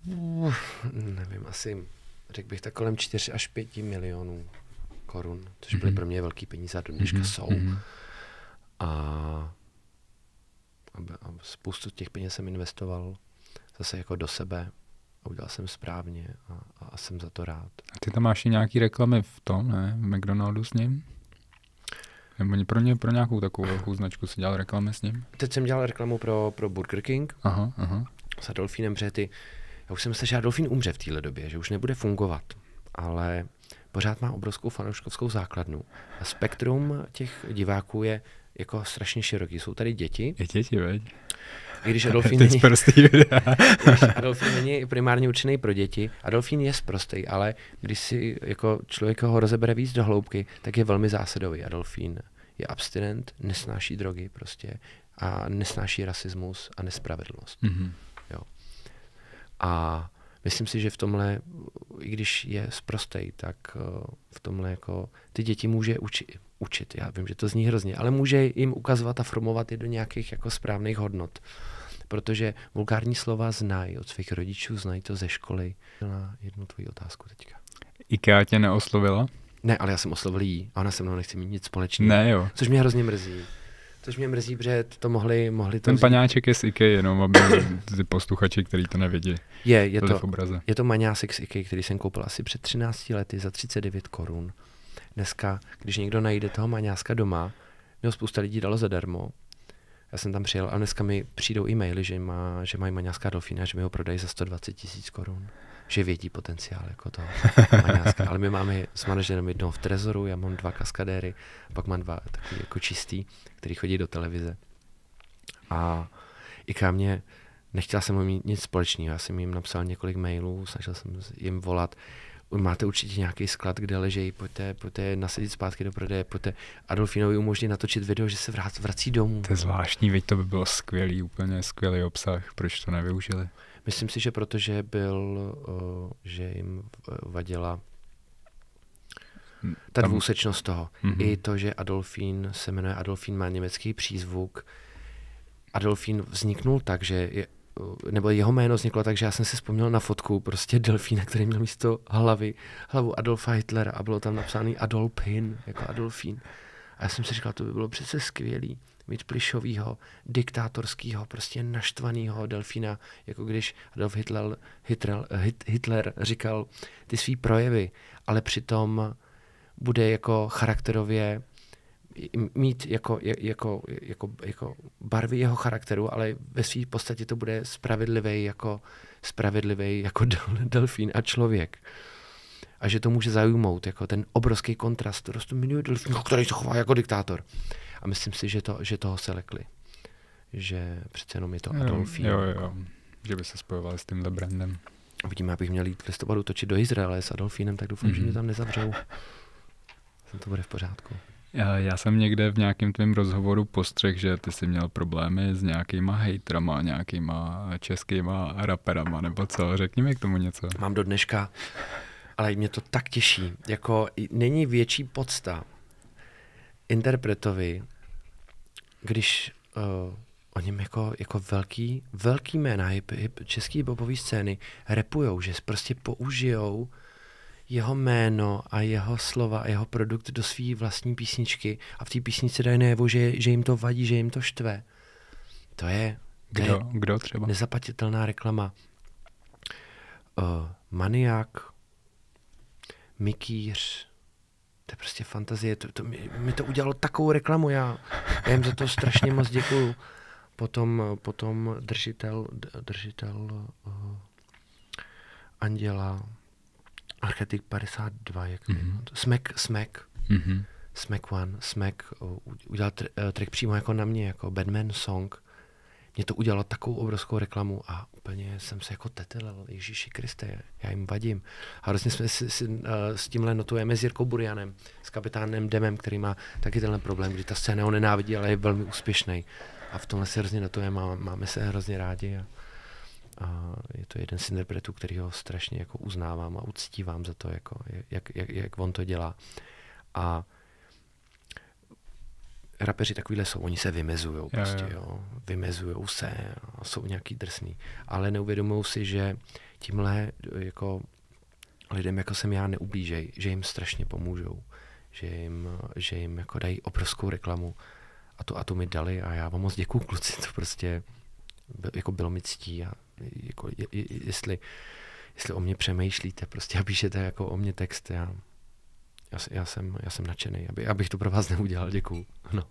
No, nevím, asi řekl bych tak kolem 4 až 5 milionů korun, což mm-hmm. pro mě velký peníze a do dneška mm-hmm. jsou. Mm-hmm. A, a, a spoustu těch peněz jsem investoval zase jako do sebe a udělal jsem správně a, a, a jsem za to rád. A ty tam máš i nějaký reklamy v tom, ne? V McDonaldu s ním? Nebo pro ně, pro nějakou takovou velkou značku si dělal reklamy s ním? Teď jsem dělal reklamu pro, pro Burger King. Aha, aha. S Adolfínem, protože ty, já už jsem myslel, že Adolfín umře v téhle době, že už nebude fungovat, ale pořád má obrovskou fanouškovskou základnu. A spektrum těch diváků je jako strašně široký. Jsou tady děti. Je děti, veď? I když Adolfín [laughs] není, [laughs] když Adolfín není primárně určený pro děti, Adolfín je sprostý, ale když si jako člověk ho rozebere víc do hloubky, tak je velmi zásadový Adolfín. Je abstinent, nesnáší drogy prostě a nesnáší rasismus a nespravedlnost. Mm-hmm. Jo. A myslím si, že v tomhle, i když je sprostej, tak eh, v tomhle jako ty děti může učit, učit. Já vím, že to zní hrozně, ale může jim ukazovat a formovat je do nějakých jako správných hodnot. Protože vulgární slova znají od svých rodičů, znají to ze školy. Na jednu tvoji otázku teďka. IKEA tě neoslovila? Ne, ale já jsem oslovil jí a ona se mnou nechce mít nic společného. Ne, jo. Což mě hrozně mrzí. Což mě mrzí, protože to mohli, mohli to Ten vzít. paňáček je z IKEA, jenom aby ty posluchači, který to nevědí. Je, je to, je, to maňásek z IKEA, který jsem koupil asi před 13 lety za 39 korun. Dneska, když někdo najde toho maňáska doma, ho spousta lidí dalo zadarmo, já jsem tam přijel a dneska mi přijdou e-maily, že, má, že mají maňácká delfína, že mi ho prodají za 120 tisíc korun. Že vědí potenciál jako to maňáska. Ale my máme s manažerem jednou v trezoru, já mám dva kaskadéry, pak mám dva takový jako čistý, který chodí do televize. A i Ika mě, nechtěla jsem mít nic společného, já jsem jim napsal několik mailů, snažil jsem jim volat, máte určitě nějaký sklad, kde ležejí, pojďte, pojďte nasadit zpátky do prodeje, pojďte Adolfinovi umožnit natočit video, že se vrát, vrací domů. To je zvláštní, veď to by bylo skvělý, úplně skvělý obsah, proč to nevyužili? Myslím si, že protože byl, že jim e, vadila hm, ta tam... dvousečnost toho. Mm-hmm. I to, že Adolfín se jmenuje Adolfín, má německý přízvuk. Adolfín vzniknul tak, že je nebo jeho jméno vzniklo tak, že já jsem si vzpomněl na fotku prostě delfína, který měl místo hlavy, hlavu Adolfa Hitlera a bylo tam napsaný Adolfin, jako Adolfín. A já jsem si říkal, to by bylo přece skvělý mít plišovýho, diktátorského, prostě naštvaného delfína, jako když Adolf Hitler, Hitler, Hitler říkal ty svý projevy, ale přitom bude jako charakterově mít jako, jako, jako, jako barvy jeho charakteru, ale ve své podstatě to bude spravedlivý jako, spravedlivý jako [laughs] delfín a člověk. A že to může zajmout, jako ten obrovský kontrast. Prostě minulý delfín, jako který se chová jako diktátor. A myslím si, že, to, že toho se lekli. Že přece jenom je to Adolfín. Jo, jo, jo. Jako. Že by se spojovali s tímhle brandem. Vidíme, abych měl jít v listopadu točit do Izraele s Adolfínem, tak doufám, mm-hmm. že mě mhm. tam nezavřou. [laughs] to bude v pořádku. Já jsem někde v nějakém tvém rozhovoru postřeh, že ty jsi měl problémy s nějakýma hejtrama, nějakýma českýma raperama, nebo co? Řekni mi k tomu něco. Mám do dneška, ale mě to tak těší. Jako není větší podsta interpretovi, když uh, eh, o něm jako, jako velký, velký jména hip, hip, český popový scény repujou, že prostě použijou uh, jeho jméno a jeho slova a jeho produkt do své vlastní písničky a v té písničce dají najevo, že, že jim to vadí, že jim to štve. To je, to kdo, je kdo třeba? nezaplatitelná reklama. Uh, maniak, Mikýř, to je prostě fantazie. To, to, mi, mi to udělalo takovou reklamu, já, já jim za to strašně moc děkuju. Potom, potom držitel, držitel uh, Anděla, Archetyp 52, jak mm-hmm. smek, smek. Mm-hmm. Smack One, Smack udělal tr- eh, track přímo jako na mě, jako Batman song. Mě to udělalo takovou obrovskou reklamu a úplně jsem se jako tetelel, Ježíši Kriste, já jim vadím. A vlastně jsme si, si, uh, s tímhle notujeme s Jirkou Burianem, s kapitánem Demem, který má taky tenhle problém, kdy ta scéna ho nenávidí, ale je velmi úspěšný. A v tomhle se hrozně notujeme, a máme se hrozně rádi. A a je to jeden z interpretů, který ho strašně jako uznávám a uctívám za to, jako, jak, jak, jak on to dělá. A rapeři takovýhle jsou, oni se vymezují prostě, jo, vymezují se a jsou nějaký drsný, ale neuvědomují si, že tímhle jako lidem, jako jsem já, neublížej, že jim strašně pomůžou, že jim, že jim jako dají obrovskou reklamu a to, a to mi dali a já vám moc děkuju kluci, to prostě jako bylo mi ctí a jako, je, je, jestli, jestli o mě přemýšlíte prostě a píšete jako o mě text, já, já, já, jsem, já jsem nadšený, aby, abych to pro vás neudělal, děkuju. No.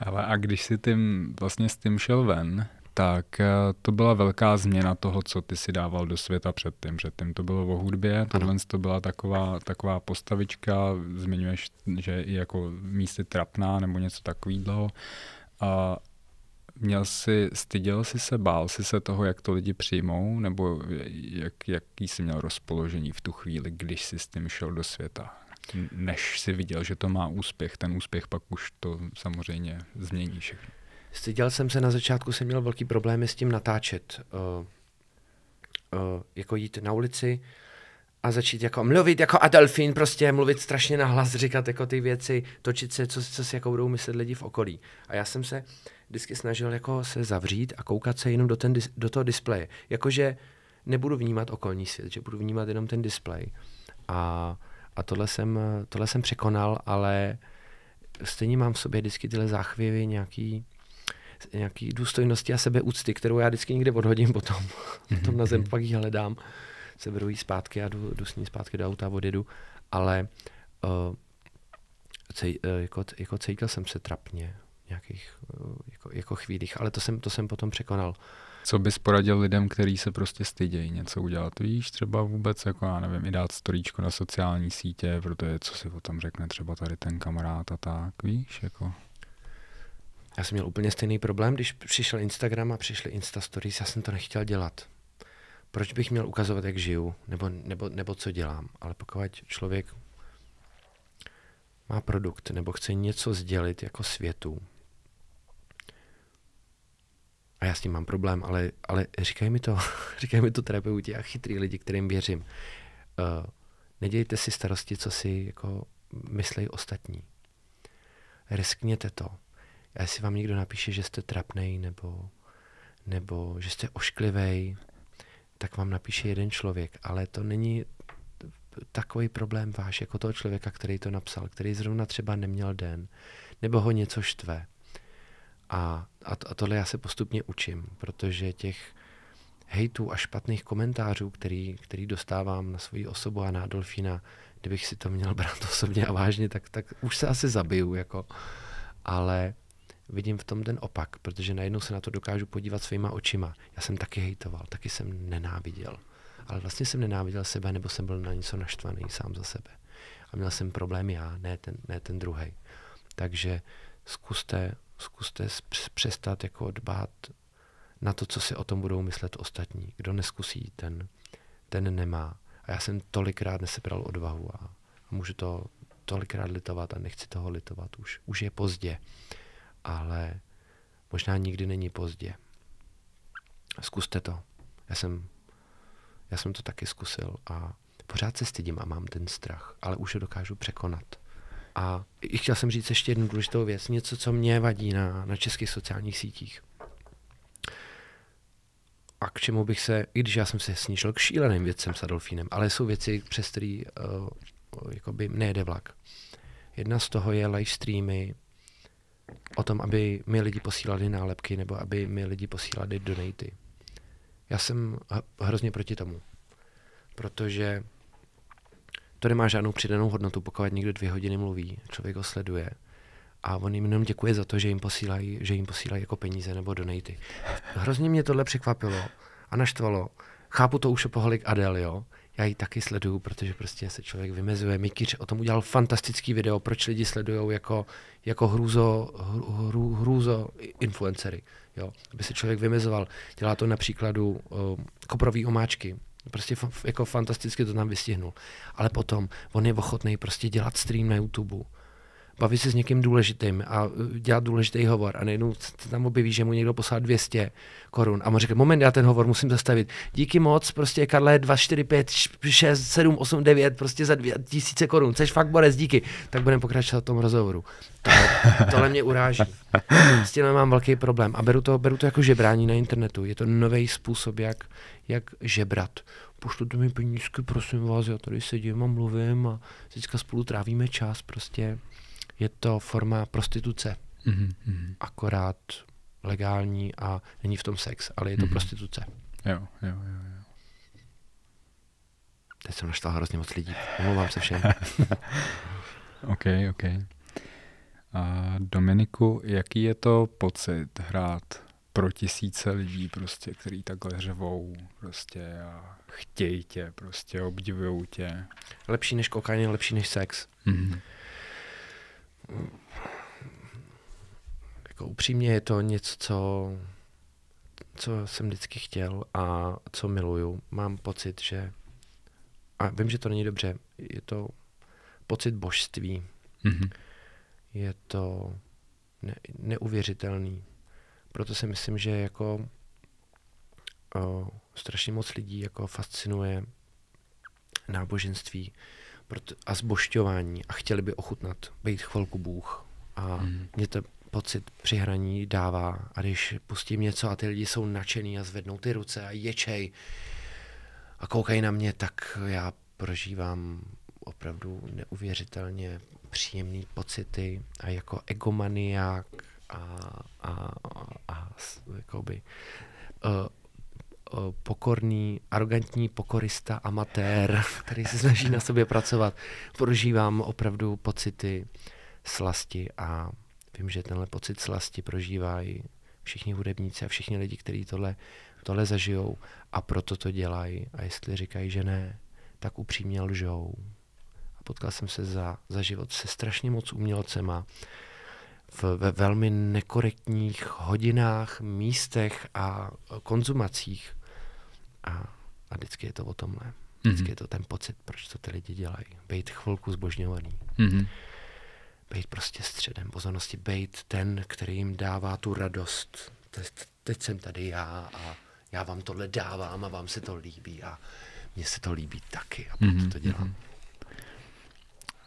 Ale a když jsi tím, vlastně s tím šel ven, tak eh, to byla velká změna toho, co ty si dával do světa předtím. Předtím to bylo o hudbě, tohle to byla taková, taková postavička, zmiňuješ, že i jako místy trapná nebo něco takového měl jsi, styděl jsi se, bál jsi se toho, jak to lidi přijmou, nebo jak, jaký jsi měl rozpoložení v tu chvíli, když jsi s tím šel do světa? Než si viděl, že to má úspěch, ten úspěch pak už to samozřejmě změní všechno. Styděl jsem se, na začátku jsem měl velký problémy s tím natáčet. Uh, uh, jako jít na ulici, a začít jako mluvit jako Adelfín, prostě mluvit strašně nahlas, říkat jako ty věci, točit se, co, co si jako budou myslet lidi v okolí. A já jsem se vždycky snažil jako se zavřít a koukat se jenom do, ten, do toho displeje. Jakože nebudu vnímat okolní svět, že budu vnímat jenom ten displej. A, a tohle, jsem, tohle jsem překonal, ale stejně mám v sobě vždycky tyhle záchvěvy nějaký, nějaký důstojnosti a sebeúcty, kterou já vždycky někde odhodím potom, [laughs] mhm, potom na mhm. zem, pak ji hledám, seberu ji zpátky a jdu, jdu s ní zpátky do auta a odjedu, ale uh, cej, uh, jako, jako cítil jsem se trapně, nějakých eh, jako, jako chvílích, ale to jsem, to jsem potom překonal. Co bys poradil lidem, kteří se prostě stydějí něco udělat? Víš, třeba vůbec, jako já nevím, i dát storíčko na sociální sítě, protože co si o tom řekne třeba tady ten kamarád a tak, víš, jako... Já jsem měl úplně stejný problém, když přišel Instagram a přišly Insta Stories, já jsem to nechtěl dělat. Proč bych měl ukazovat, jak žiju, nebo, nebo, nebo co dělám? Ale pokud člověk má produkt nebo chce něco sdělit jako světu, a já s tím mám problém, ale, ale říkají mi to, [laughs] říkají mi to terapeuti a chytrý lidi, kterým věřím. Uh, nedějte si starosti, co si jako myslí ostatní. Riskněte to. A jestli vám někdo napíše, že jste trapnej nebo, nebo že jste ošklivej, tak vám napíše jeden člověk, ale to není takový problém váš, jako toho člověka, který to napsal, který zrovna třeba neměl den, nebo ho něco štve, a, a, a tohle já se postupně učím, protože těch hejtů a špatných komentářů, který, který dostávám na svoji osobu a na Adolfína, kdybych si to měl [laughs] brát osobně a vážně, tak, tak už se asi zabiju. Jako. Ale vidím v tom ten opak, protože najednou se na to dokážu podívat svýma očima. Já jsem taky hejtoval, taky jsem nenáviděl. Ale vlastně jsem nenáviděl sebe, nebo jsem byl na něco naštvaný sám za sebe. A měl jsem problém já, ne ten, ne ten druhý. Takže zkuste zkuste přestat jako dbát na to, co si o tom budou myslet ostatní. Kdo neskusí, ten, ten nemá. A já jsem tolikrát nesebral odvahu a, a můžu to tolikrát litovat a nechci toho litovat. Už, už je pozdě, ale možná nikdy není pozdě. Zkuste to. Já jsem, já jsem to taky zkusil a pořád se stydím a mám ten strach, ale už ho dokážu překonat. A chtěl jsem říct ještě jednu důležitou věc, něco, co mě vadí na, na českých sociálních sítích. A k čemu bych se, i když já jsem se snížil k šíleným věcem s Adolfínem, ale jsou věci, přes které uh, eh, jakoby nejede vlak. Jedna z toho je live streamy o tom, aby mi lidi posílali nálepky nebo aby mi lidi posílali donaty. Já jsem hrozně proti tomu, protože to nemá žádnou přidanou hodnotu, pokud někdo dvě hodiny mluví, člověk ho sleduje a on jim jenom děkuje za to, že jim posílají, že jim posílají jako peníze nebo donaty. Hrozně mě tohle překvapilo a naštvalo. Chápu to už poholik Adel, jo? Já ji taky sleduju, protože prostě se člověk vymezuje. Mikyř o tom udělal fantastický video, proč lidi sledují jako, jako hrůzo, hru, hrůzo influencery. Jo? Aby se člověk vymezoval. Dělá to na příkladu uh, koprový omáčky Prostě jako fantasticky to tam vystihnul. Ale potom on je ochotný prostě dělat stream na YouTube, bavit se s někým důležitým a e, dělat důležitý hovor a najednou se tam objeví, že mu někdo poslal 200 korun a mu řekl, moment, já ten hovor musím zastavit. Díky moc, prostě Karle 2, 4, 5, 6, 7, 8, 9, prostě za 2000 korun, Chceš fakt borec, díky. Tak budeme pokračovat v tom rozhovoru. Tohle, tohle mě uráží. S tím mám velký problém a beru to, beru to jako žebrání na internetu. Je to nový způsob, jak, jak žebrat. Pošlete mi penízky, prosím vás, já tady sedím a mluvím a teďka spolu trávíme čas. Prostě je to forma prostituce. Mm-hmm. Akorát legální a není v tom sex, ale je to mm-hmm. prostituce. Jo, jo, jo, jo. Teď jsem naštval hrozně moc lidí. Omlouvám se všem. [laughs] OK, OK. A Dominiku, jaký je to pocit hrát pro tisíce lidí prostě, který takhle řvou prostě a chtějí tě, prostě obdivují tě. Lepší než kokain, lepší než sex. Mm-hmm. Jako upřímně je to něco, co, co jsem vždycky chtěl a co miluju. Mám pocit, že a vím, že to není dobře, je to pocit božství. Mm-hmm. Je to ne, neuvěřitelný proto si myslím, že jako o, strašně moc lidí jako fascinuje náboženství proto, a zbošťování a chtěli by ochutnat, být chvilku Bůh. A mm. mě to pocit hraní dává. A když pustím něco a ty lidi jsou nadšený a zvednou ty ruce a ječej a koukají na mě, tak já prožívám opravdu neuvěřitelně příjemné pocity a jako egomaniák a, a, a jakoby, uh, pokorný, arrogantní pokorista, amatér, [laughs] který se snaží na sobě pracovat. Prožívám opravdu pocity slasti a vím, že tenhle pocit slasti prožívají všichni hudebníci a všichni lidi, kteří tohle, tohle zažijou a proto to dělají. A jestli říkají, že ne, tak upřímně lžou. A potkal jsem se za, za život se strašně moc umělcema, ve velmi nekorektních hodinách, místech a konzumacích. A, a vždycky je to o tomhle. Vždycky mm-hmm. je to ten pocit, proč to ty lidi dělají. Bejt chvilku zbožňovaný. Mm-hmm. Bejt prostě středem pozornosti, bejt ten, který jim dává tu radost. Te, teď jsem tady já a já vám tohle dávám a vám se to líbí a mně se to líbí taky a proto mm-hmm. to dělám. Mhm.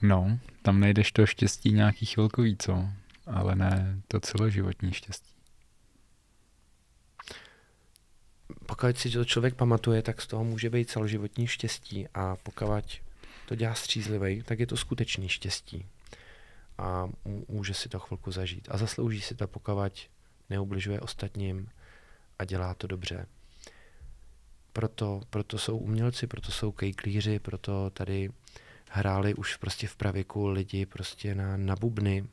No, tam najdeš to štěstí nějaký chvilkový, víc, co? ale ne to celoživotní štěstí. Pokud si to člověk pamatuje, tak z toho může být celoživotní štěstí a pokud to dělá střízlivý, tak je to skutečný štěstí a může si to chvilku zažít. A zaslouží si to, pokud neubližuje ostatním a dělá to dobře. Proto, proto jsou umělci, proto jsou kejklíři, proto tady hráli už prostě v pravěku lidi prostě na, na bubny,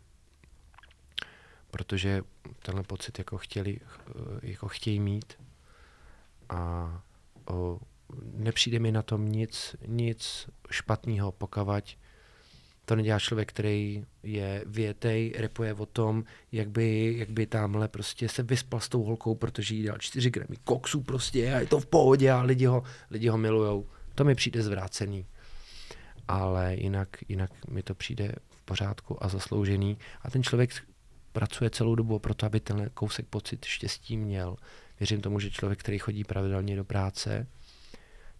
protože tenhle pocit jako, chtěli, jako chtějí mít a o, nepřijde mi na tom nic, nic špatného, pokavať to nedělá člověk, který je větej, repuje o tom, jak by, jak by tamhle prostě se vyspal s tou holkou, protože jí dal čtyři gramy koksu prostě a je to v pohodě a lidi ho, lidi ho milujou. To mi přijde zvrácený. Ale jinak, jinak mi to přijde v pořádku a zasloužený. A ten člověk pracuje celou dobu pro to aby ten kousek pocit štěstí měl. Věřím tomu, že člověk, který chodí pravidelně do práce,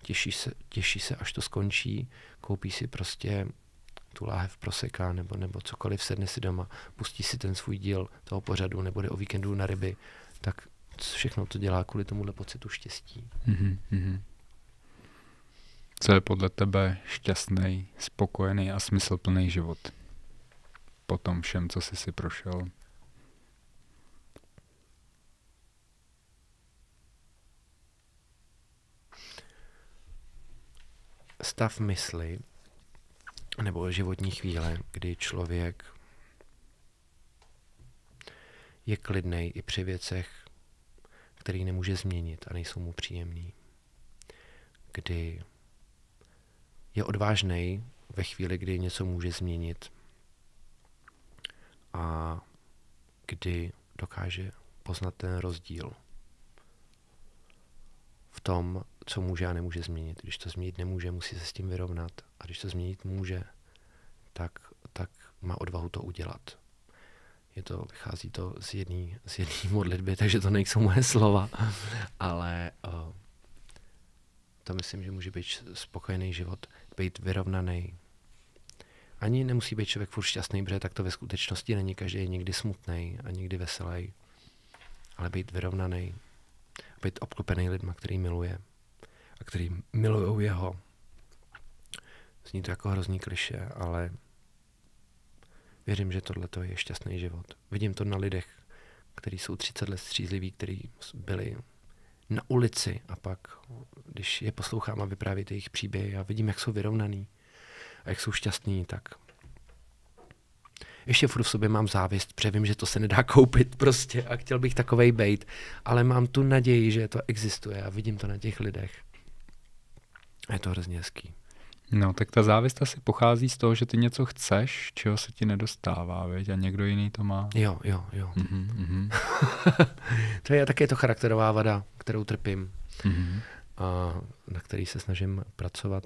těší se, těší se až to skončí, koupí si prostě tu láhev proseká nebo, nebo cokoliv, sedne si doma, pustí si ten svůj díl toho pořadu nebo jde o víkendu na ryby, tak všechno to dělá kvůli tomuhle pocitu štěstí. Mm-hmm. Co je podle tebe šťastný, spokojený a smyslplný život? Po tom všem, co jsi si prošel. stav mysli nebo životní chvíle, kdy člověk je klidný i při věcech, které nemůže změnit a nejsou mu příjemný. Kdy je odvážný ve chvíli, kdy něco může změnit a kdy dokáže poznat ten rozdíl v tom, co může a nemůže změnit. Když to změnit nemůže, musí se s tím vyrovnat. A když to změnit může, tak, tak má odvahu to udělat. Je to, vychází to z jedné z jedný [laughs] modlitby, takže to nejsou moje slova, ale o, eh, to myslím, že může být spokojený život, být vyrovnaný. Ani nemusí být člověk furt šťastný, protože tak to ve skutečnosti není. Každý je někdy smutný a někdy veselý, ale být vyrovnaný, být obklopený lidma, který miluje a který milují jeho. Zní to jako hrozný kliše, ale věřím, že tohle je šťastný život. Vidím to na lidech, kteří jsou 30 let střízliví, kteří byli na ulici a pak, když je poslouchám a vyprávějí jejich příběhy a vidím, jak jsou vyrovnaný a jak jsou šťastní, tak ještě furt v sobě mám závist, protože vím, že to se nedá [laughs] koupit prostě a chtěl bych takovej bejt, ale mám tu naději, že to existuje a vidím to na těch lidech. A je to hrozně hezký. No, tak ta závist asi pochází z toho, že ty něco chceš, čeho se ti nedostává, viď? A někdo jiný to má. Jo, jo, jo. Mm-hmm, mm-hmm. [laughs] to je také to charakterová vada, kterou trpím. Mm-hmm. A na který se snažím pracovat.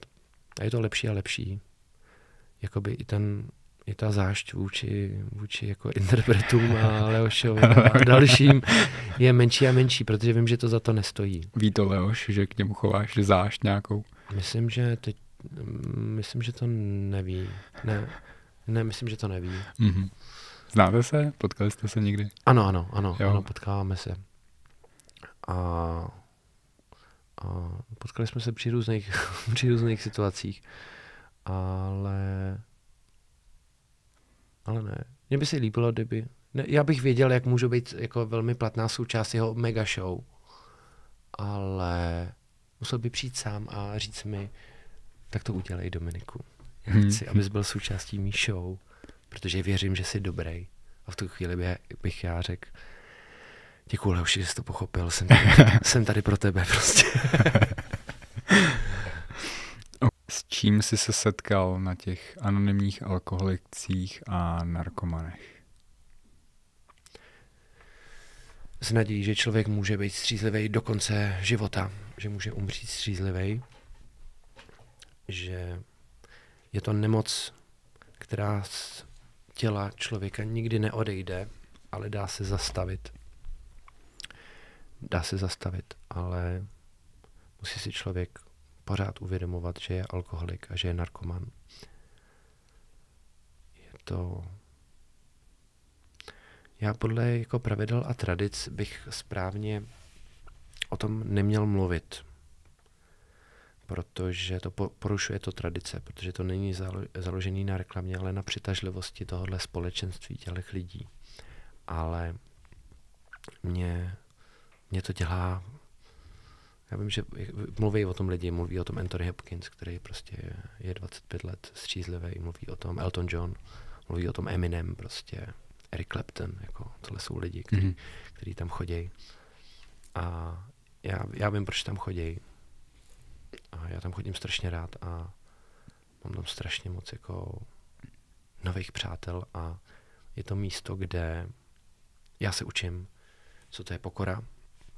A je to lepší a lepší. Jakoby i ten i ta zášť vůči, vůči jako interpretům a [laughs] Leošovi a dalším je menší a menší, protože vím, že to za to nestojí. Ví to Leoš, že k němu chováš zášť nějakou? Myslím, že teď, mm, myslím, že to neví. Ne, ne myslím, že to neví. Mm-hmm. Znáte se? Potkali jste se někdy? Ano, ano, ano, jo. ano potkáváme se. A, a potkali jsme se při různých, [laughs] při různých situacích, ale ale ne. Mně by se líbilo, kdyby... Ne, já bych věděl, jak můžu být jako velmi platná součást jeho mega show, ale musel by přijít sám a říct mi, tak to udělej Dominiku. Já hmm. chci, hmm. abys byl součástí mý show, protože věřím, že jsi dobrý. A v tu chvíli bych já řekl, děkuji Leoši, že jsi to pochopil, jsem tady, [laughs] jsem tady pro tebe prostě. [laughs] S čím jsi se setkal na těch anonymních alkoholikcích a narkomanech? S nadějí, že člověk může být střízlivý do konce života, že může umřít střízlivý, že je to nemoc, která z těla člověka nikdy neodejde, ale dá se zastavit. Dá se zastavit, ale musí si člověk pořád uvědomovat, že je alkoholik a že je narkoman. Je to... Já podle jako pravidel a tradic bych správně o tom neměl mluvit, protože to porušuje to tradice, protože to není založený na reklamě, ale na přitažlivosti tohohle společenství těch lidí. Ale mě, mě to dělá já vím, že mluví o tom lidi, mluví o tom Anthony Hopkins, který prostě je 25 let střízlivý, mluví o tom Elton John, mluví o tom Eminem prostě, Eric Clapton, jako tohle jsou lidi, kteří mm-hmm. tam chodí. A já, já vím, proč tam chodí. A já tam chodím strašně rád a mám tam strašně moc jako nových přátel a je to místo, kde já se učím, co to je pokora,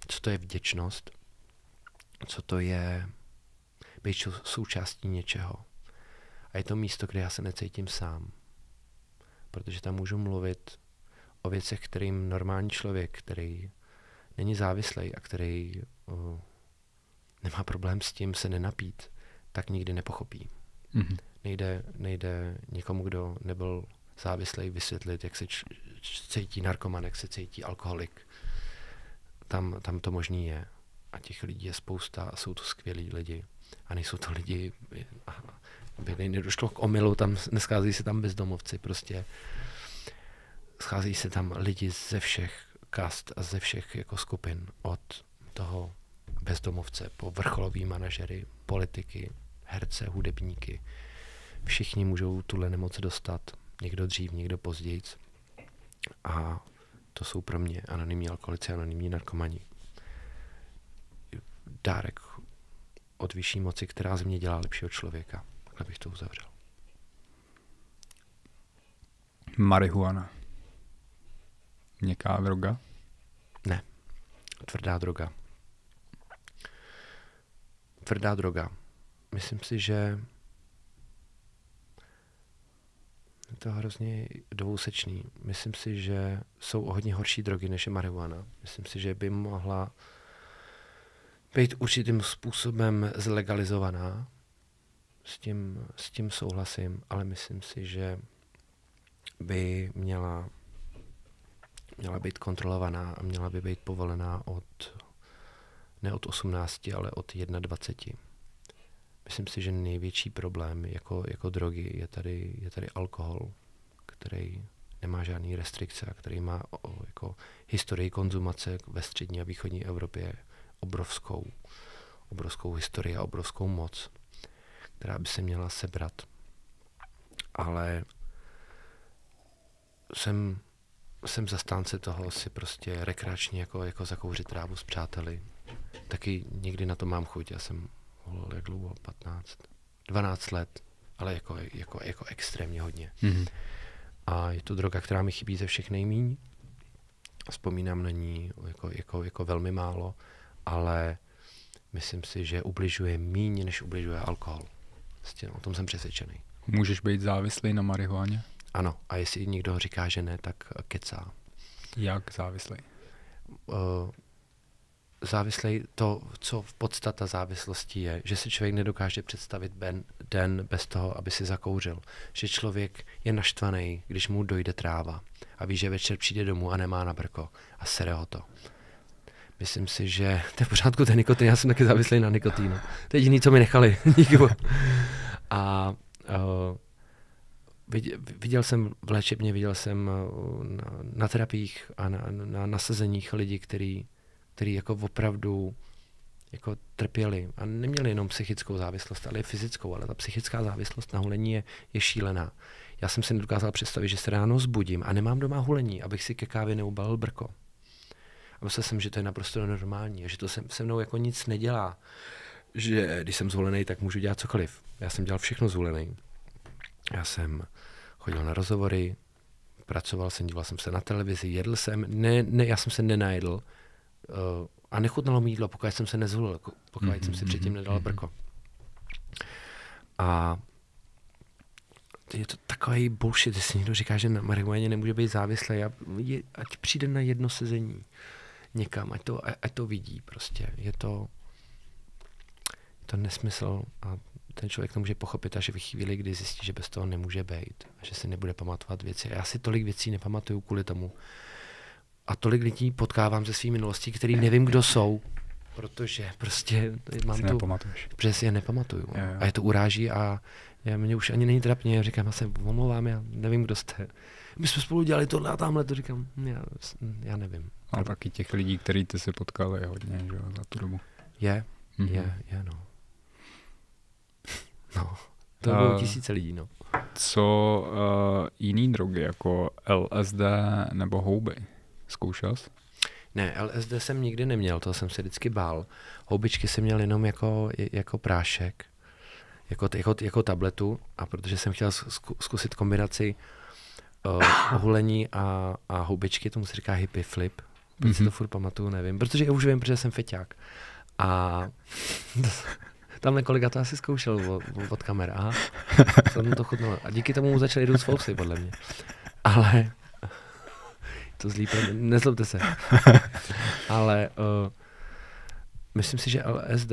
co to je vděčnost, co to je být součástí něčeho. A je to místo, kde já se necítím sám, protože tam můžu mluvit o věcech, kterým normální člověk, který není závislý a který Eh, nemá problém s tím se nenapít, tak nikdy nepochopí. Mm-hmm. Nejde, nejde někomu, kdo nebyl závislý, vysvětlit, jak se č- cítí narkoman, jak se cítí alkoholik. Tam, tam to možný je. A těch lidí je spousta a jsou to skvělí lidi. A nejsou to lidi, aby nedošlo k omylu, tam nescházejí se tam bezdomovci, prostě scházejí se tam lidi ze všech kast a ze všech jako skupin, od toho bezdomovce po vrcholový manažery, politiky, herce, hudebníky. Všichni můžou tuhle nemoc dostat, někdo dřív, někdo později. A to jsou pro mě anonymní alkoholici, anonymní narkomani. Dárek od vyšší moci, která z mě dělá lepšího člověka. Takhle bych to uzavřel. Marihuana. Měkká droga? Ne. Tvrdá droga tvrdá droga. Myslím si, že je to hrozně dvousečný. Myslím si, že jsou o hodně horší drogy, než je marihuana. Myslím si, že by mohla být určitým způsobem zlegalizovaná. S tím, s tím souhlasím, ale myslím si, že by měla, měla být kontrolovaná a měla by být povolená od ne od 18, ale od 21. Myslím si, že největší problém jako, jako drogy je tady, je tady alkohol, který nemá žádný restrikce a který má o, jako historii konzumace ve střední a východní Evropě obrovskou, obrovskou historii a obrovskou moc, která by se měla sebrat. Ale jsem, jsem zastánce toho si prostě rekreačně jako, jako zakouřit trávu s přáteli, taky někdy na to mám chuť. Já jsem holil jak dlouho, 15, 12 let, ale jako, jako, jako extrémně hodně. Mm-hmm. A je to droga, která mi chybí ze všech nejmíň. Vzpomínám na ní jako, jako, jako velmi málo, ale myslím si, že ubližuje míň, než ubližuje alkohol. Vlastně, no, o tom jsem přesvědčený. Můžeš být závislý na marihuaně? Ano, a jestli někdo říká, že ne, tak kecá. Jak závislý? Uh, závislej, to, co v podstata závislosti je, že si člověk nedokáže představit ben, den bez toho, aby si zakouřil. Že člověk je naštvaný, když mu dojde tráva a ví, že večer přijde domů a nemá na brko a sere ho to. Myslím si, že [laughs] to je v pořádku ten nikotin, já jsem taky závislý na nikotínu. To je jediný, co mi nechali. [laughs] nikdo. A uh, viděl jsem v léčebně, viděl jsem eh, na, na terapiích a na, na nasazeních lidí, kteří který jako opravdu jako trpěli a neměli jenom psychickou závislost, ale i fyzickou, ale ta psychická závislost na hulení je, je šílená. Já jsem si nedokázal představit, že se ráno zbudím a nemám doma hulení, abych si ke kávě neubalil brko. A myslel jsem, že to je naprosto normální, že to se, se mnou jako nic nedělá, že když jsem zvolený, tak můžu dělat cokoliv. Já jsem dělal všechno zvolený. Já jsem chodil na rozhovory, pracoval jsem, díval jsem se na televizi, jedl jsem, ne, ne, já jsem se nenajedl, Eh, a nechutnalo mi jídlo, pokud jsem se nezhulil, jako pokud mm-hmm, jsem si mm-hmm, předtím mm-hmm, nedal mm-hmm. brko. A je to takový bullshit, jestli někdo říká, že na marihuaně nemůže být závislý, já, je, ať přijde na jedno sezení někam, ať to, ať to vidí prostě. Je to, je to nesmysl a ten člověk to může pochopit až v chvíli, kdy zjistí, že bez toho nemůže být, že si nebude pamatovat věci. Já si tolik věcí nepamatuju kvůli tomu, a tolik lidí potkávám ze svých minulostí, který nevím, kdo jsou, protože prostě mám tu... je nepamatuju. No. Jo, jo. A je to uráží a já, mě už ani není trapně, já říkám, já se omlouvám, já nevím, kdo jste. My jsme spolu dělali tohle a tamhle, to říkám, já, já nevím. A taky těch lidí, který ty se potkal, je hodně, že jo, za tu dobu. Je, mm-hmm. je, je, no. [laughs] No, to eh, bylo tisíce lidí, no. Co uh, jiný drogy, jako LSD nebo houby? Zkoušel jsi? Ne, LSD jsem nikdy neměl, to jsem se vždycky bál. Houbičky jsem měl jenom jako, jako prášek, jako, jako, jako tabletu a protože jsem chtěl zkusit kombinaci uh, ohulení a, a houbičky, tomu se říká hippie flip, protože mm-hmm. si to mhm. furt pamatuju, nevím, protože já už vím, protože jsem feťák. A [laughs] tamhle kolega to asi zkoušel od, od kamer. Aha, to chutnalo. A díky tomu mu začali růst fousy, podle mě. Ale to zlý, nezlobte se. [laughs] Ale uh, myslím si, že LSD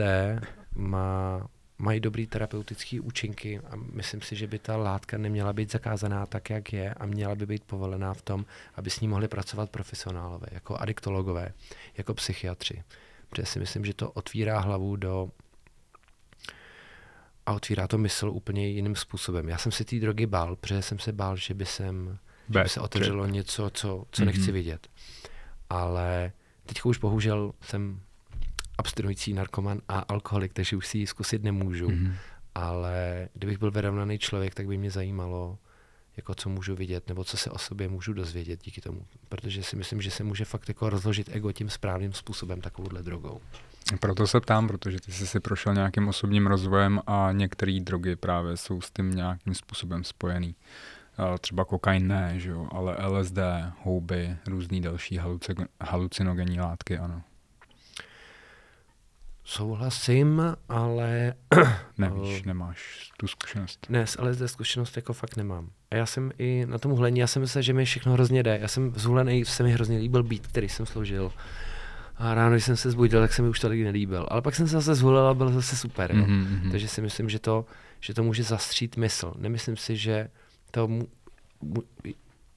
má, mají dobrý terapeutické účinky a myslím si, že by ta látka neměla být zakázaná tak, jak je a měla by být povolená v tom, aby s ní mohli pracovat profesionálové, jako adiktologové, jako psychiatři. Protože si myslím, že to otvírá hlavu do a otvírá to mysl úplně jiným způsobem. Já jsem si té drogy bál, protože jsem se bál, že by jsem že by se otevřelo trip. něco, co, co mm-hmm. nechci vidět. Ale teď už bohužel jsem abstinující narkoman a alkoholik, takže už si ji zkusit nemůžu. Mm-hmm. Ale kdybych byl vyrovnaný člověk, tak by mě zajímalo, jako co můžu vidět, nebo co se o sobě můžu dozvědět díky tomu. Protože si myslím, že se může fakt jako rozložit ego tím správným způsobem takovouhle drogou. Proto se ptám, protože ty jsi si prošel nějakým osobním rozvojem a některé drogy právě jsou s tím nějakým způsobem spojený třeba kokain ne, že jo, ale LSD, houby, různé další halucinogenní látky, ano. Souhlasím, ale... [coughs] Nevíš, eh, nemáš tu zkušenost. Ne, s LSD zkušenost jako fakt nemám. A já jsem i na tom hlení, já jsem myslel, že mi všechno hrozně jde. Já jsem zhulený, se mi hrozně líbil být, který jsem složil. A ráno, když jsem se zbudil, tak se mi už tolik nelíbil. Ale pak jsem se zase zhulil a byl zase super. Jo? Mm-hmm. Takže si myslím, že to, že to může zastřít mysl. Nemyslím si, že to mu,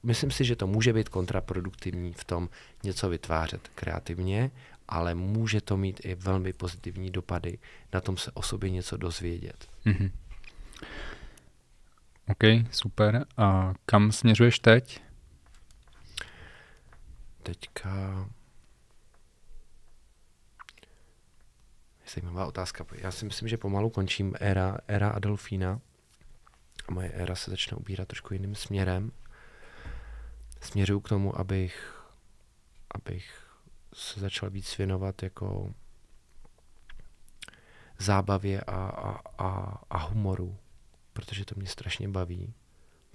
myslím si, že to může být kontraproduktivní v tom něco vytvářet kreativně, ale může to mít i velmi pozitivní dopady na tom se o sobě něco dozvědět. Mm-hmm. OK, super. A kam směřuješ teď? Teďka... Zajímavá otázka. Já si myslím, že pomalu končím éra, éra Adolfína a moje éra se začne ubírat trošku jiným směrem. Směřuju k tomu, abych, abych se začal víc věnovat jako zábavě a, a, a, a humoru, protože to mě strašně baví.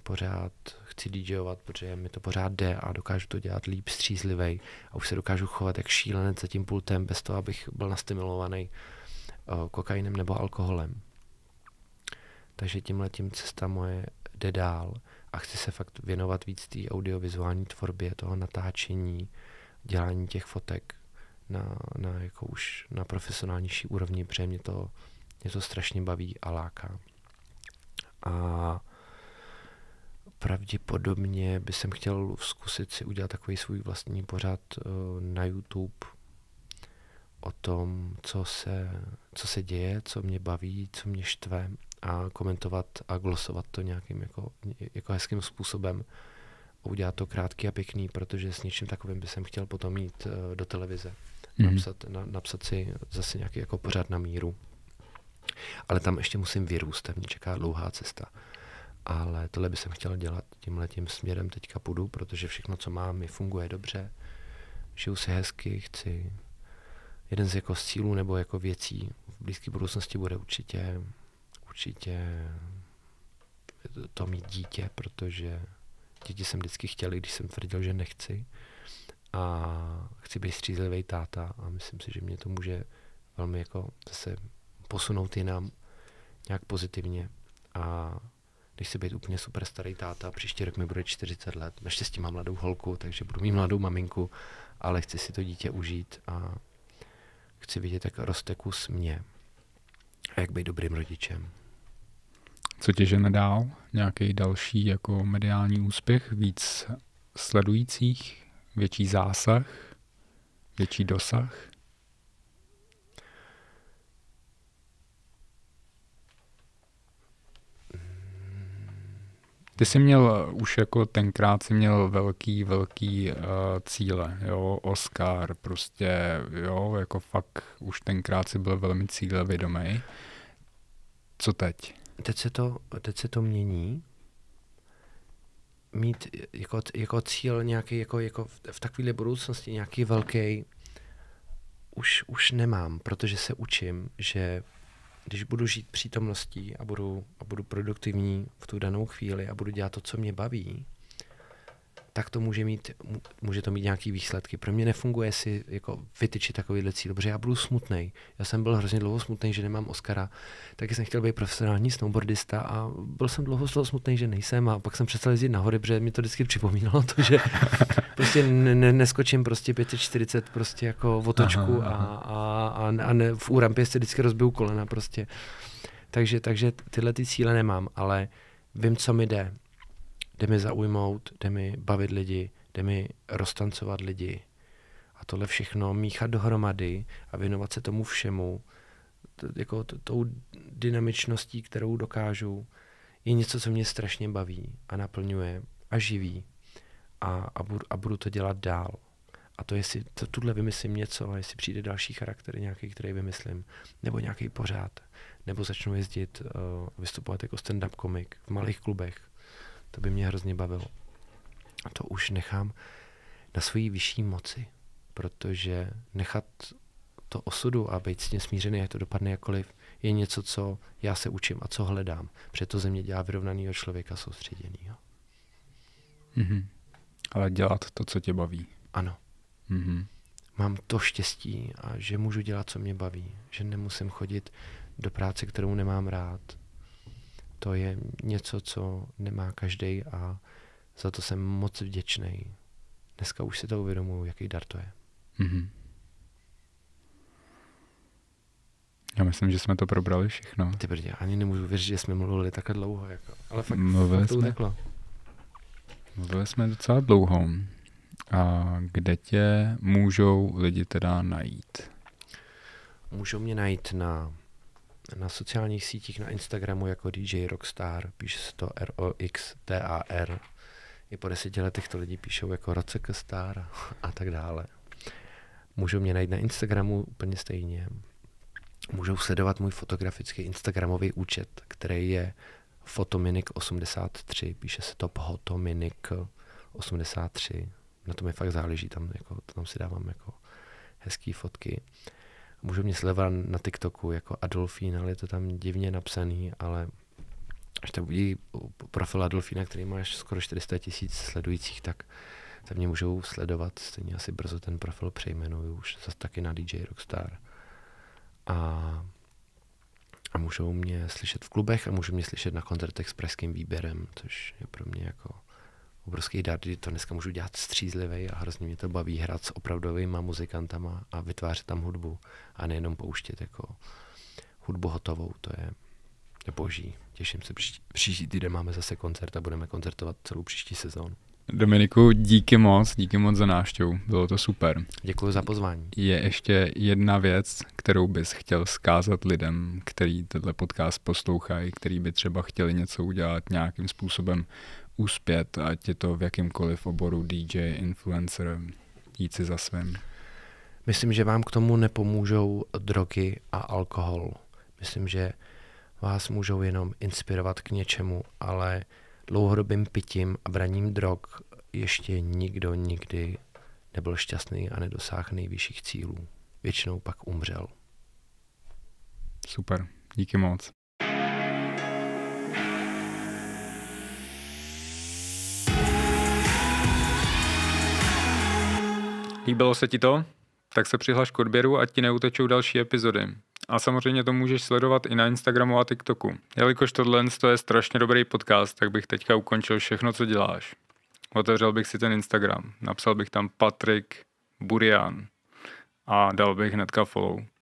Pořád chci DJovat, protože mi to pořád jde a dokážu to dělat líp, střízlivej a už se dokážu chovat jak šílenec za tím pultem, bez toho, abych byl nastimulovaný eh, kokainem nebo alkoholem. Takže tím cesta moje jde dál a chci se fakt věnovat víc té audiovizuální tvorbě, toho natáčení, dělání těch fotek na, na jako už na profesionálnější úrovni, protože mě to, mě to strašně baví a láká. A pravděpodobně by jsem chtěl zkusit si udělat takový svůj vlastní pořad eh, na YouTube o tom, co se, co se děje, co mě baví, co mě štve a komentovat a glosovat to nějakým jako, jako hezkým způsobem udělat to krátký a pěkný, protože s něčím takovým by jsem chtěl potom jít uh, do televize. Mm-hmm. Napsat, na, napsat si zase nějaký jako pořád na míru. Ale tam ještě musím vyrůst, mě čeká dlouhá cesta. Ale tohle by jsem chtěl dělat, tímhle tím směrem teďka půjdu, protože všechno, co mám, mi funguje dobře. Žiju si hezky, chci jeden z jako cílů nebo jako věcí v blízké budoucnosti bude určitě určitě to, mít dítě, protože děti jsem vždycky chtěl, když jsem tvrdil, že nechci. A chci být střízlivý táta a myslím si, že mě to může velmi jako zase posunout jinam nějak pozitivně. A když si být úplně super starý táta, příští rok mi bude 40 let, naštěstí mám mladou holku, takže budu mít mladou maminku, ale chci si to dítě užít a chci vidět, jak roste kus mě a jak být dobrým rodičem. Co tě žene dál? Nějaký další jako mediální úspěch? Víc sledujících? Větší zásah? Větší dosah? Ty jsi měl eh, už jako tenkrát si měl velký, velký uh, cíle, jo, Oscar, prostě, jo, jako fakt už tenkrát si byl velmi cílevědomý. Co teď? teď se to, teď se to mění, mít jako, jako cíl nějaký, jako, jako v, v takové budoucnosti nějaký velký, už, už nemám, protože se učím, že když budu žít přítomností a budu, a budu produktivní v tu danou chvíli a budu dělat to, co mě baví, tak to může mít, může to mít nějaký výsledky. Pro mě nefunguje si jako vytyčit takovýhle cíl, Dobře, já budu smutný. Já jsem byl hrozně dlouho smutný, že nemám Oscara, taky jsem chtěl být profesionální snowboardista a byl jsem dlouho toho smutný, že nejsem a pak jsem přestal jezdit nahoře, protože mi to vždycky připomínalo to, že [laughs] prostě ne, neskočím prostě 540 prostě jako otočku aha, aha. a, a, a ne, v úrampě se vždycky rozbiju kolena prostě. Takže, takže tyhle ty cíle nemám, ale vím, co mi jde jde mi zaujmout, jde mi bavit lidi, jde mi roztancovat lidi. A tohle všechno míchat dohromady a věnovat se tomu všemu, to, jako to, tou dynamičností, kterou dokážu, je něco, co mě strašně baví a naplňuje a živí. A, a, budu, a budu to dělat dál. A to, jestli to, tuhle vymyslím něco, a jestli přijde další charakter nějaký, který vymyslím, nebo nějaký pořád, nebo začnu jezdit, uh, vystupovat jako stand-up komik v malých klubech, to by mě hrozně bavilo. To už nechám na svoji vyšší moci, protože nechat to osudu a být s tím smířený, jak to dopadne jakkoliv, je něco, co já se učím a co hledám. Proto země mě dělá vyrovnanýho člověka soustředěnýho. Mm-hmm. Ale dělat to, co tě baví. Ano. Mm-hmm. Mám to štěstí, a že můžu dělat, co mě baví. Že nemusím chodit do práce, kterou nemám rád to je něco, co nemá každý a za to jsem moc vděčný. Dneska už si to uvědomuji, jaký dar to je. Mm-hmm. Já myslím, že jsme to probrali všechno. Ty brdě, ani nemůžu věřit, že jsme mluvili takhle dlouho. Jako. Ale fakt, mluvili fakt to jsme, uteklo. Mluvili jsme docela dlouho. A kde tě můžou lidi teda najít? Můžou mě najít na na sociálních sítích na Instagramu jako DJ Rockstar, píše se to R-O-X-T-A-R. I po deseti letech to lidi píšou jako Rocek Star a tak dále. Můžou mě najít na Instagramu úplně stejně. Můžou sledovat můj fotografický Instagramový účet, který je fotominik83, píše se to photominik 83 Na tom mi fakt záleží, tam, jako, tam si dávám jako hezké fotky můžu mě sledovat na TikToku jako Adolfín, ale je to tam divně napsaný, ale až to budí profil Adolfína, který máš skoro 400 tisíc sledujících, tak tam mě můžou sledovat, stejně asi brzo ten profil přejmenuju už zase taky na DJ Rockstar. A, a můžou mě slyšet v klubech a můžou mě slyšet na koncertech s pražským výběrem, což je pro mě jako obrovský dar, kdy to dneska můžu dělat střízlivý a hrozně mě to baví hrát s opravdovými muzikantama a vytvářet tam hudbu a nejenom pouštět jako hudbu hotovou, to je, je boží. Těším se, příští, příští týden máme zase koncert a budeme koncertovat celou příští sezónu. Dominiku, díky moc, díky moc za návštěvu, bylo to super. Děkuji za pozvání. Je ještě jedna věc, kterou bys chtěl zkázat lidem, který tenhle podcast poslouchají, který by třeba chtěli něco udělat nějakým způsobem uspět, ať je to v jakýmkoliv oboru DJ, influencer, jít si za svým? Myslím, že vám k tomu nepomůžou drogy a alkohol. Myslím, že vás můžou jenom inspirovat k něčemu, ale dlouhodobým pitím a braním drog ještě nikdo nikdy nebyl šťastný a nedosáhl nejvyšších cílů. Většinou pak umřel. Super, díky moc. Líbilo se ti to? Tak se přihlaš k odběru, ať ti neutečou další epizody. A samozřejmě to můžeš sledovat i na Instagramu a TikToku. Jelikož tohle je strašně dobrý podcast, tak bych teďka ukončil všechno, co děláš. Otevřel bych si ten Instagram, napsal bych tam Patrik Burian a dal bych hnedka follow.